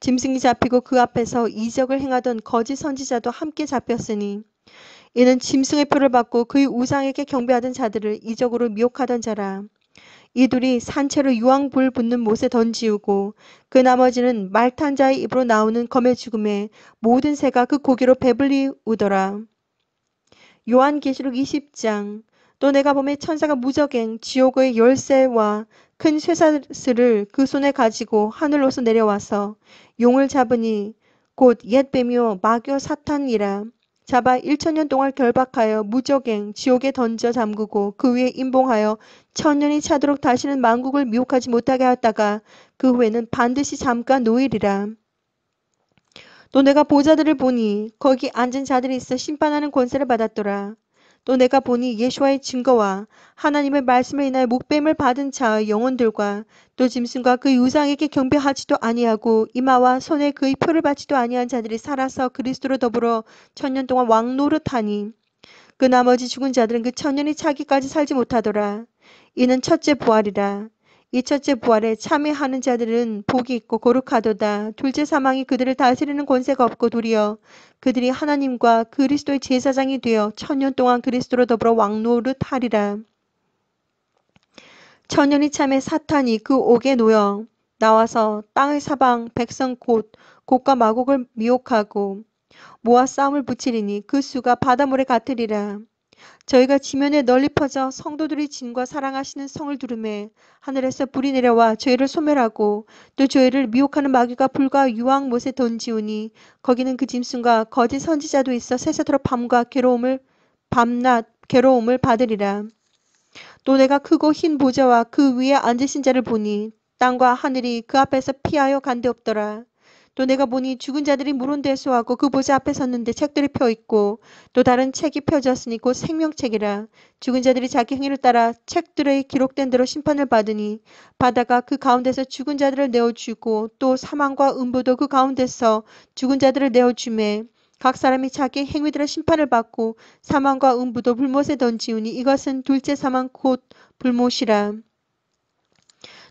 짐승이 잡히고 그 앞에서 이적을 행하던 거짓 선지자도 함께 잡혔으니 이는 짐승의 표를 받고 그의 우상에게 경배하던 자들을 이적으로 미혹하던 자라. 이 둘이 산채로 유황불 붙는 못에 던지우고 그 나머지는 말탄 자의 입으로 나오는 검의 죽음에 모든 새가 그 고기로 배불리 우더라. 요한계시록 20장 또 내가 봄에 천사가 무적행 지옥의 열쇠와 큰 쇠사슬을 그 손에 가지고 하늘로서 내려와서 용을 잡으니 곧옛 뱀이요 마교 사탄이라 잡아 1천년 동안 결박하여 무적행 지옥에 던져 잠그고 그 위에 임봉하여 천년이 차도록 다시는 만국을 미혹하지 못하게 하였다가 그 후에는 반드시 잠깐 노일이라 또 내가 보자들을 보니 거기 앉은 자들이 있어 심판하는 권세를 받았더라. 또 내가 보니 예수와의 증거와 하나님의 말씀에 인하여 목뱀을 받은 자의 영혼들과 또 짐승과 그유상에게 경배하지도 아니하고 이마와 손에 그의 표를 받지도 아니한 자들이 살아서 그리스도로 더불어 천년 동안 왕노릇하니 그 나머지 죽은 자들은 그 천년이 차기까지 살지 못하더라. 이는 첫째 부활이라. 이 첫째 부활에 참여하는 자들은 복이 있고 거룩하도다. 둘째 사망이 그들을 다스리는 권세가 없고 도리어 그들이 하나님과 그리스도의 제사장이 되어 천년 동안 그리스도로 더불어 왕노릇하리라. 천년이 참에 사탄이 그 옥에 놓여 나와서 땅의 사방 백성 곳 곳과 마곡을 미혹하고 모아 싸움을 붙이리니 그 수가 바닷물에 같으리라. 저희가 지면에 널리 퍼져 성도들이 진과 사랑하시는 성을 두르매 하늘에서 불이 내려와 저희를 소멸하고 또 저희를 미혹하는 마귀가 불과 유황 못에 던지우니 거기는 그 짐승과 거짓 선지자도 있어 새세토록 밤과 괴로움을 밤낮 괴로움을 받으리라. 또 내가 크고 흰 보좌와 그 위에 앉으신 자를 보니 땅과 하늘이 그 앞에서 피하여 간데없더라. 또 내가 보니 죽은 자들이 무론대수하고그 보좌 앞에 섰는데 책들이 펴 있고 또 다른 책이 펴졌으니 곧 생명책이라 죽은 자들이 자기 행위를 따라 책들의 기록된 대로 심판을 받으니 바다가 그 가운데서 죽은 자들을 내어 주고 또 사망과 음부도 그 가운데서 죽은 자들을 내어 주매 각 사람이 자기 행위들의 심판을 받고 사망과 음부도 불못에 던지우니 이것은 둘째 사망 곧 불못이라.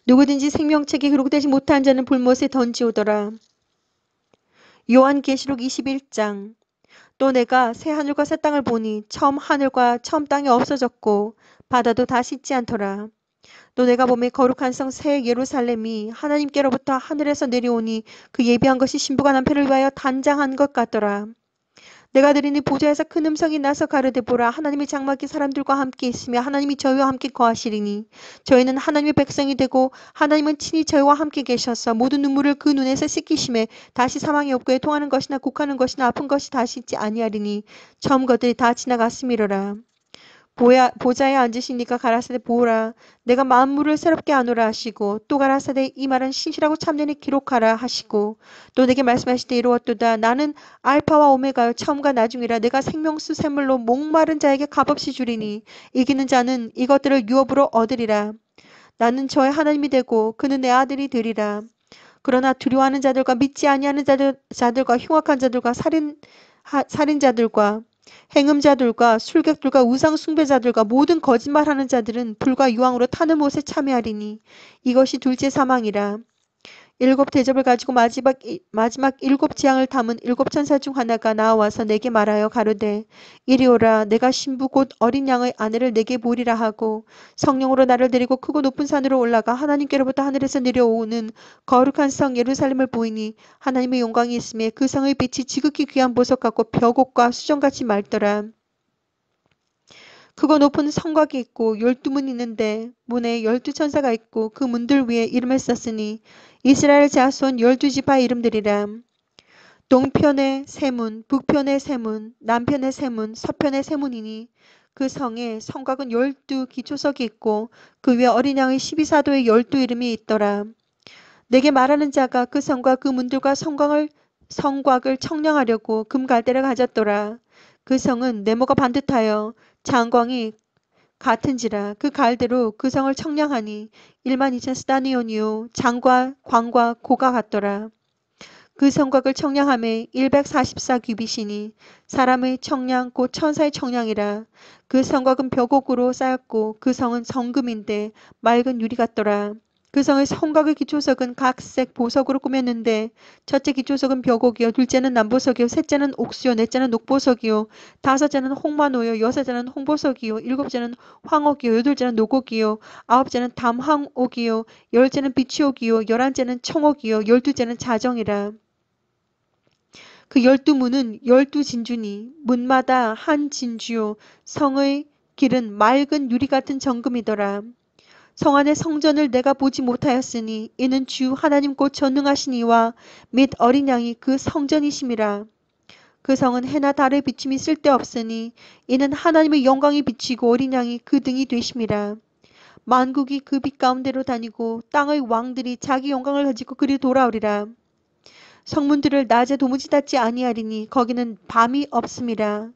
누구든지 생명책에 기록되지 못한 자는 불못에 던지오더라. 요한계시록 21장 또 내가 새 하늘과 새 땅을 보니 처음 하늘과 처음 땅이 없어졌고 바다도 다시 있지 않더라. 또 내가 보매 거룩한 성 새 예루살렘이 하나님께로부터 하늘에서 내려오니 그 예비한 것이 신부가 남편을 위하여 단장한 것 같더라. 내가 들으니 보좌에서 큰 음성이 나서 가르되 보라 하나님의 장막이 사람들과 함께 있으며 하나님이 저희와 함께 거하시리니 저희는 하나님의 백성이 되고 하나님은 친히 저희와 함께 계셔서 모든 눈물을 그 눈에서 씻기심에 다시 사망이 없고 애통하는 것이나 곡하는 것이나 아픈 것이 다시 있지 아니하리니 처음 것들이 다 지나갔음이로라 보야, 보자에 앉으시니까 가라사대 보라 내가 만물을 새롭게 하노라 하시고 또 가라사대 이 말은 신실하고 참되니 기록하라 하시고 또 내게 말씀하실 때 이루었도다 나는 알파와 오메가요 처음과 나중이라 내가 생명수 샘물로 목마른 자에게 값없이 주리니 이기는 자는 이것들을 유업으로 얻으리라 나는 저의 하나님이 되고 그는 내 아들이 되리라 그러나 두려워하는 자들과 믿지 아니하는 자들, 자들과 흉악한 자들과 살인 하, 살인자들과 행음자들과 술객들과 우상 숭배자들과 모든 거짓말하는 자들은 불과 유황으로 타는 못에 참여하리니 이것이 둘째 사망이라 일곱 대접을 가지고 마지막, 마지막 일곱 재앙을 담은 일곱 천사 중 하나가 나와서 내게 말하여 가로되 이리 오라 내가 신부 곧 어린 양의 아내를 내게 보리라 하고 성령으로 나를 데리고 크고 높은 산으로 올라가 하나님께로부터 하늘에서 내려오는 거룩한 성 예루살렘을 보이니 하나님의 영광이 있음에 그 성의 빛이 지극히 귀한 보석 같고 벼곡과 수정같이 맑더라. 그거 높은 성곽이 있고 열두 문 있는데 문에 열두 천사가 있고 그 문들 위에 이름을 썼으니 이스라엘 자손 열두 지파 이름들이라. 동편의 세문, 북편의 세문, 남편의 세문, 서편의 세문이니 그 성에 성곽은 열두 기초석이 있고 그 위에 어린 양의 1 2사도의 열두 이름이 있더라. 내게 말하는 자가 그 성과 그 문들과 성곽을 성곽을 청량하려고 금갈대를 가졌더라. 그 성은 네모가 반듯하여 장광이 같은지라 그 갈대로 그 성을 청량하니 1만 2천 스다니온이요 장과 광과 고가 같더라. 그 성곽을 청량함에 144 규빗이니 사람의 청량 곧 천사의 청량이라 그 성곽은 벽옥으로 쌓였고 그 성은 정금인데 맑은 유리 같더라. 그성의 성곽의 기초석은 각색 보석으로 꾸몄는데 첫째 기초석은 벽옥이요 둘째는 남보석이요 셋째는 옥수요 넷째는 녹보석이요 다섯째는 홍마노요 여섯째는 홍보석이요 일곱째는 황옥이요 여덟째는 녹옥이요 아홉째는 담황옥이요 열째는 비치옥이요 열한째는 청옥이요 열두째는 자정이라 그 열두 문은 열두 진주니 문마다 한 진주요 성의 길은 맑은 유리 같은 정금이더라. 성 안의 성전을 내가 보지 못하였으니 이는 주 하나님 곧 전능하시니와 및 어린 양이 그 성전이심이라. 그 성은 해나 달의 비침이 쓸데없으니 이는 하나님의 영광이 비치고 어린 양이 그 등이 되심이라. 만국이 그 빛 가운데로 다니고 땅의 왕들이 자기 영광을 가지고 그리 돌아오리라. 성문들을 낮에 도무지 닫지 아니하리니 거기는 밤이 없습니다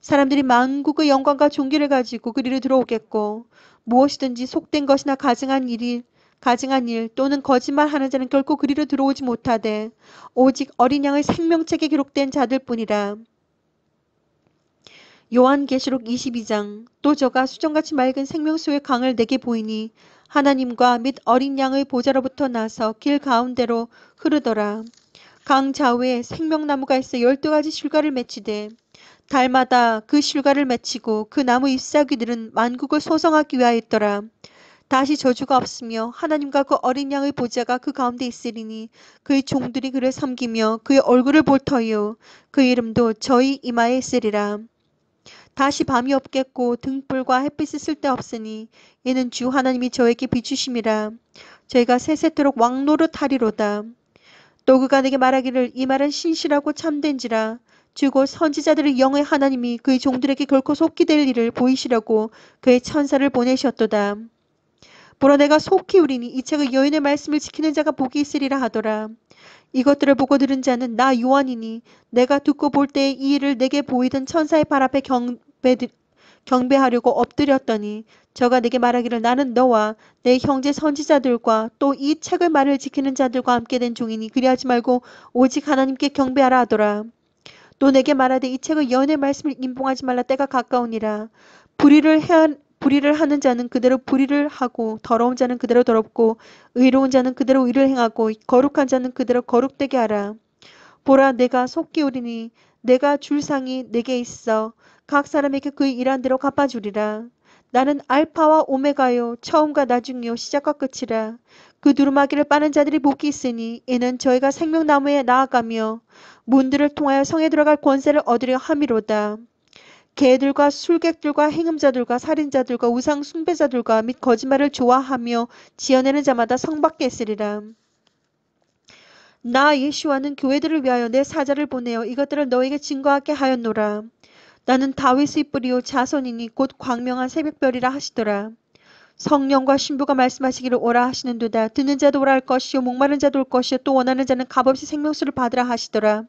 사람들이 만국의 영광과 종교를 가지고 그리로 들어오겠고 무엇이든지 속된 것이나 가증한 일이 가증한 일 또는 거짓말하는 자는 결코 그리로 들어오지 못하되 오직 어린 양의 생명책에 기록된 자들 뿐이라. 요한계시록 22장 또 저가 수정같이 맑은 생명수의 강을 내게 보이니 하나님과 및 어린 양의 보좌로부터 나서 길 가운데로 흐르더라. 강 좌우에 생명나무가 있어 열두 가지 실과를 맺히되 달마다 그 실과를 맺히고 그 나무 잎사귀들은 만국을 소성하기 위하였더라. 다시 저주가 없으며 하나님과 그 어린 양의 보좌가 그 가운데 있으리니 그의 종들이 그를 섬기며 그의 얼굴을 볼 터이요 그 이름도 저희 이마에 있으리라. 다시 밤이 없겠고 등불과 햇빛이 쓸데없으니 이는 주 하나님이 저에게 비추심이라. 저희가 세세토록 왕노릇하리로다. 또 그가 내게 말하기를 이 말은 신실하고 참된지라 주고 선지자들의 영의 하나님이 그의 종들에게 결코 속히 될 일을 보이시려고 그의 천사를 보내셨도다. 보라 내가 속히 우리니 이 책의 여인의 말씀을 지키는 자가 복이 있으리라 하더라. 이것들을 보고 들은 자는 나 요한이니 내가 듣고 볼 때에 이 일을 내게 보이던 천사의 발 앞에 경배, 경배하려고 엎드렸더니 저가 내게 말하기를 나는 너와 내 형제 선지자들과 또 이 책의 말을 지키는 자들과 함께 된 종이니 그리하지 말고 오직 하나님께 경배하라 하더라. 또 내게 말하되 이 책을 연의 말씀을 인봉하지 말라 때가 가까우니라. 불의를 해 불의를 하는 자는 그대로 불의를 하고 더러운 자는 그대로 더럽고 의로운 자는 그대로 의를 행하고 거룩한 자는 그대로 거룩되게 하라. 보라 내가 속 기울이니 내가 줄 상이 내게 있어 각 사람에게 그 일한 대로 갚아주리라. 나는 알파와 오메가요 처음과 나중이요 시작과 끝이라 그 두루마기를 빠는 자들이 목이 있으니 이는 저희가 생명나무에 나아가며 문들을 통하여 성에 들어갈 권세를 얻으려 함이로다. 개들과 술객들과 행음자들과 살인자들과 우상 숭배자들과 및 거짓말을 좋아하며 지어내는 자마다 성 밖에 있으리라. 나 예수와는 교회들을 위하여 내 사자를 보내어 이것들을 너에게 증거하게 하였노라. 나는 다윗의 뿌리요 자손이니 곧 광명한 새벽별이라 하시더라. 성령과 신부가 말씀하시기를 오라 하시는도다. 듣는 자도 오라 할 것이요 목마른 자도 올 것이요 또 원하는 자는 값없이 생명수를 받으라 하시더라.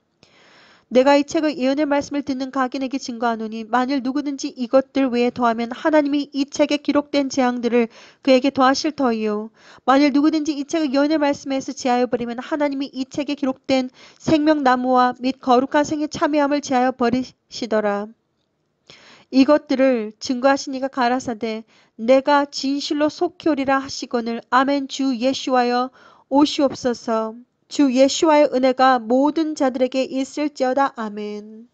내가 이 책의 예언의 말씀을 듣는 각인에게 증거하노니 만일 누구든지 이것들 외에 더하면 하나님이 이 책에 기록된 재앙들을 그에게 더하실 터이요 만일 누구든지 이 책의 예언의 말씀에서 제하여 버리면 하나님이 이 책에 기록된 생명나무와 및 거룩한 생의 참여함을 제하여 버리시더라 이것들을 증거하시니가 가라사대 내가 진실로 속히 오리라 하시거늘 아멘 주예수와여 오시옵소서 주 예수와의 은혜가 모든 자들에게 있을지어다 아멘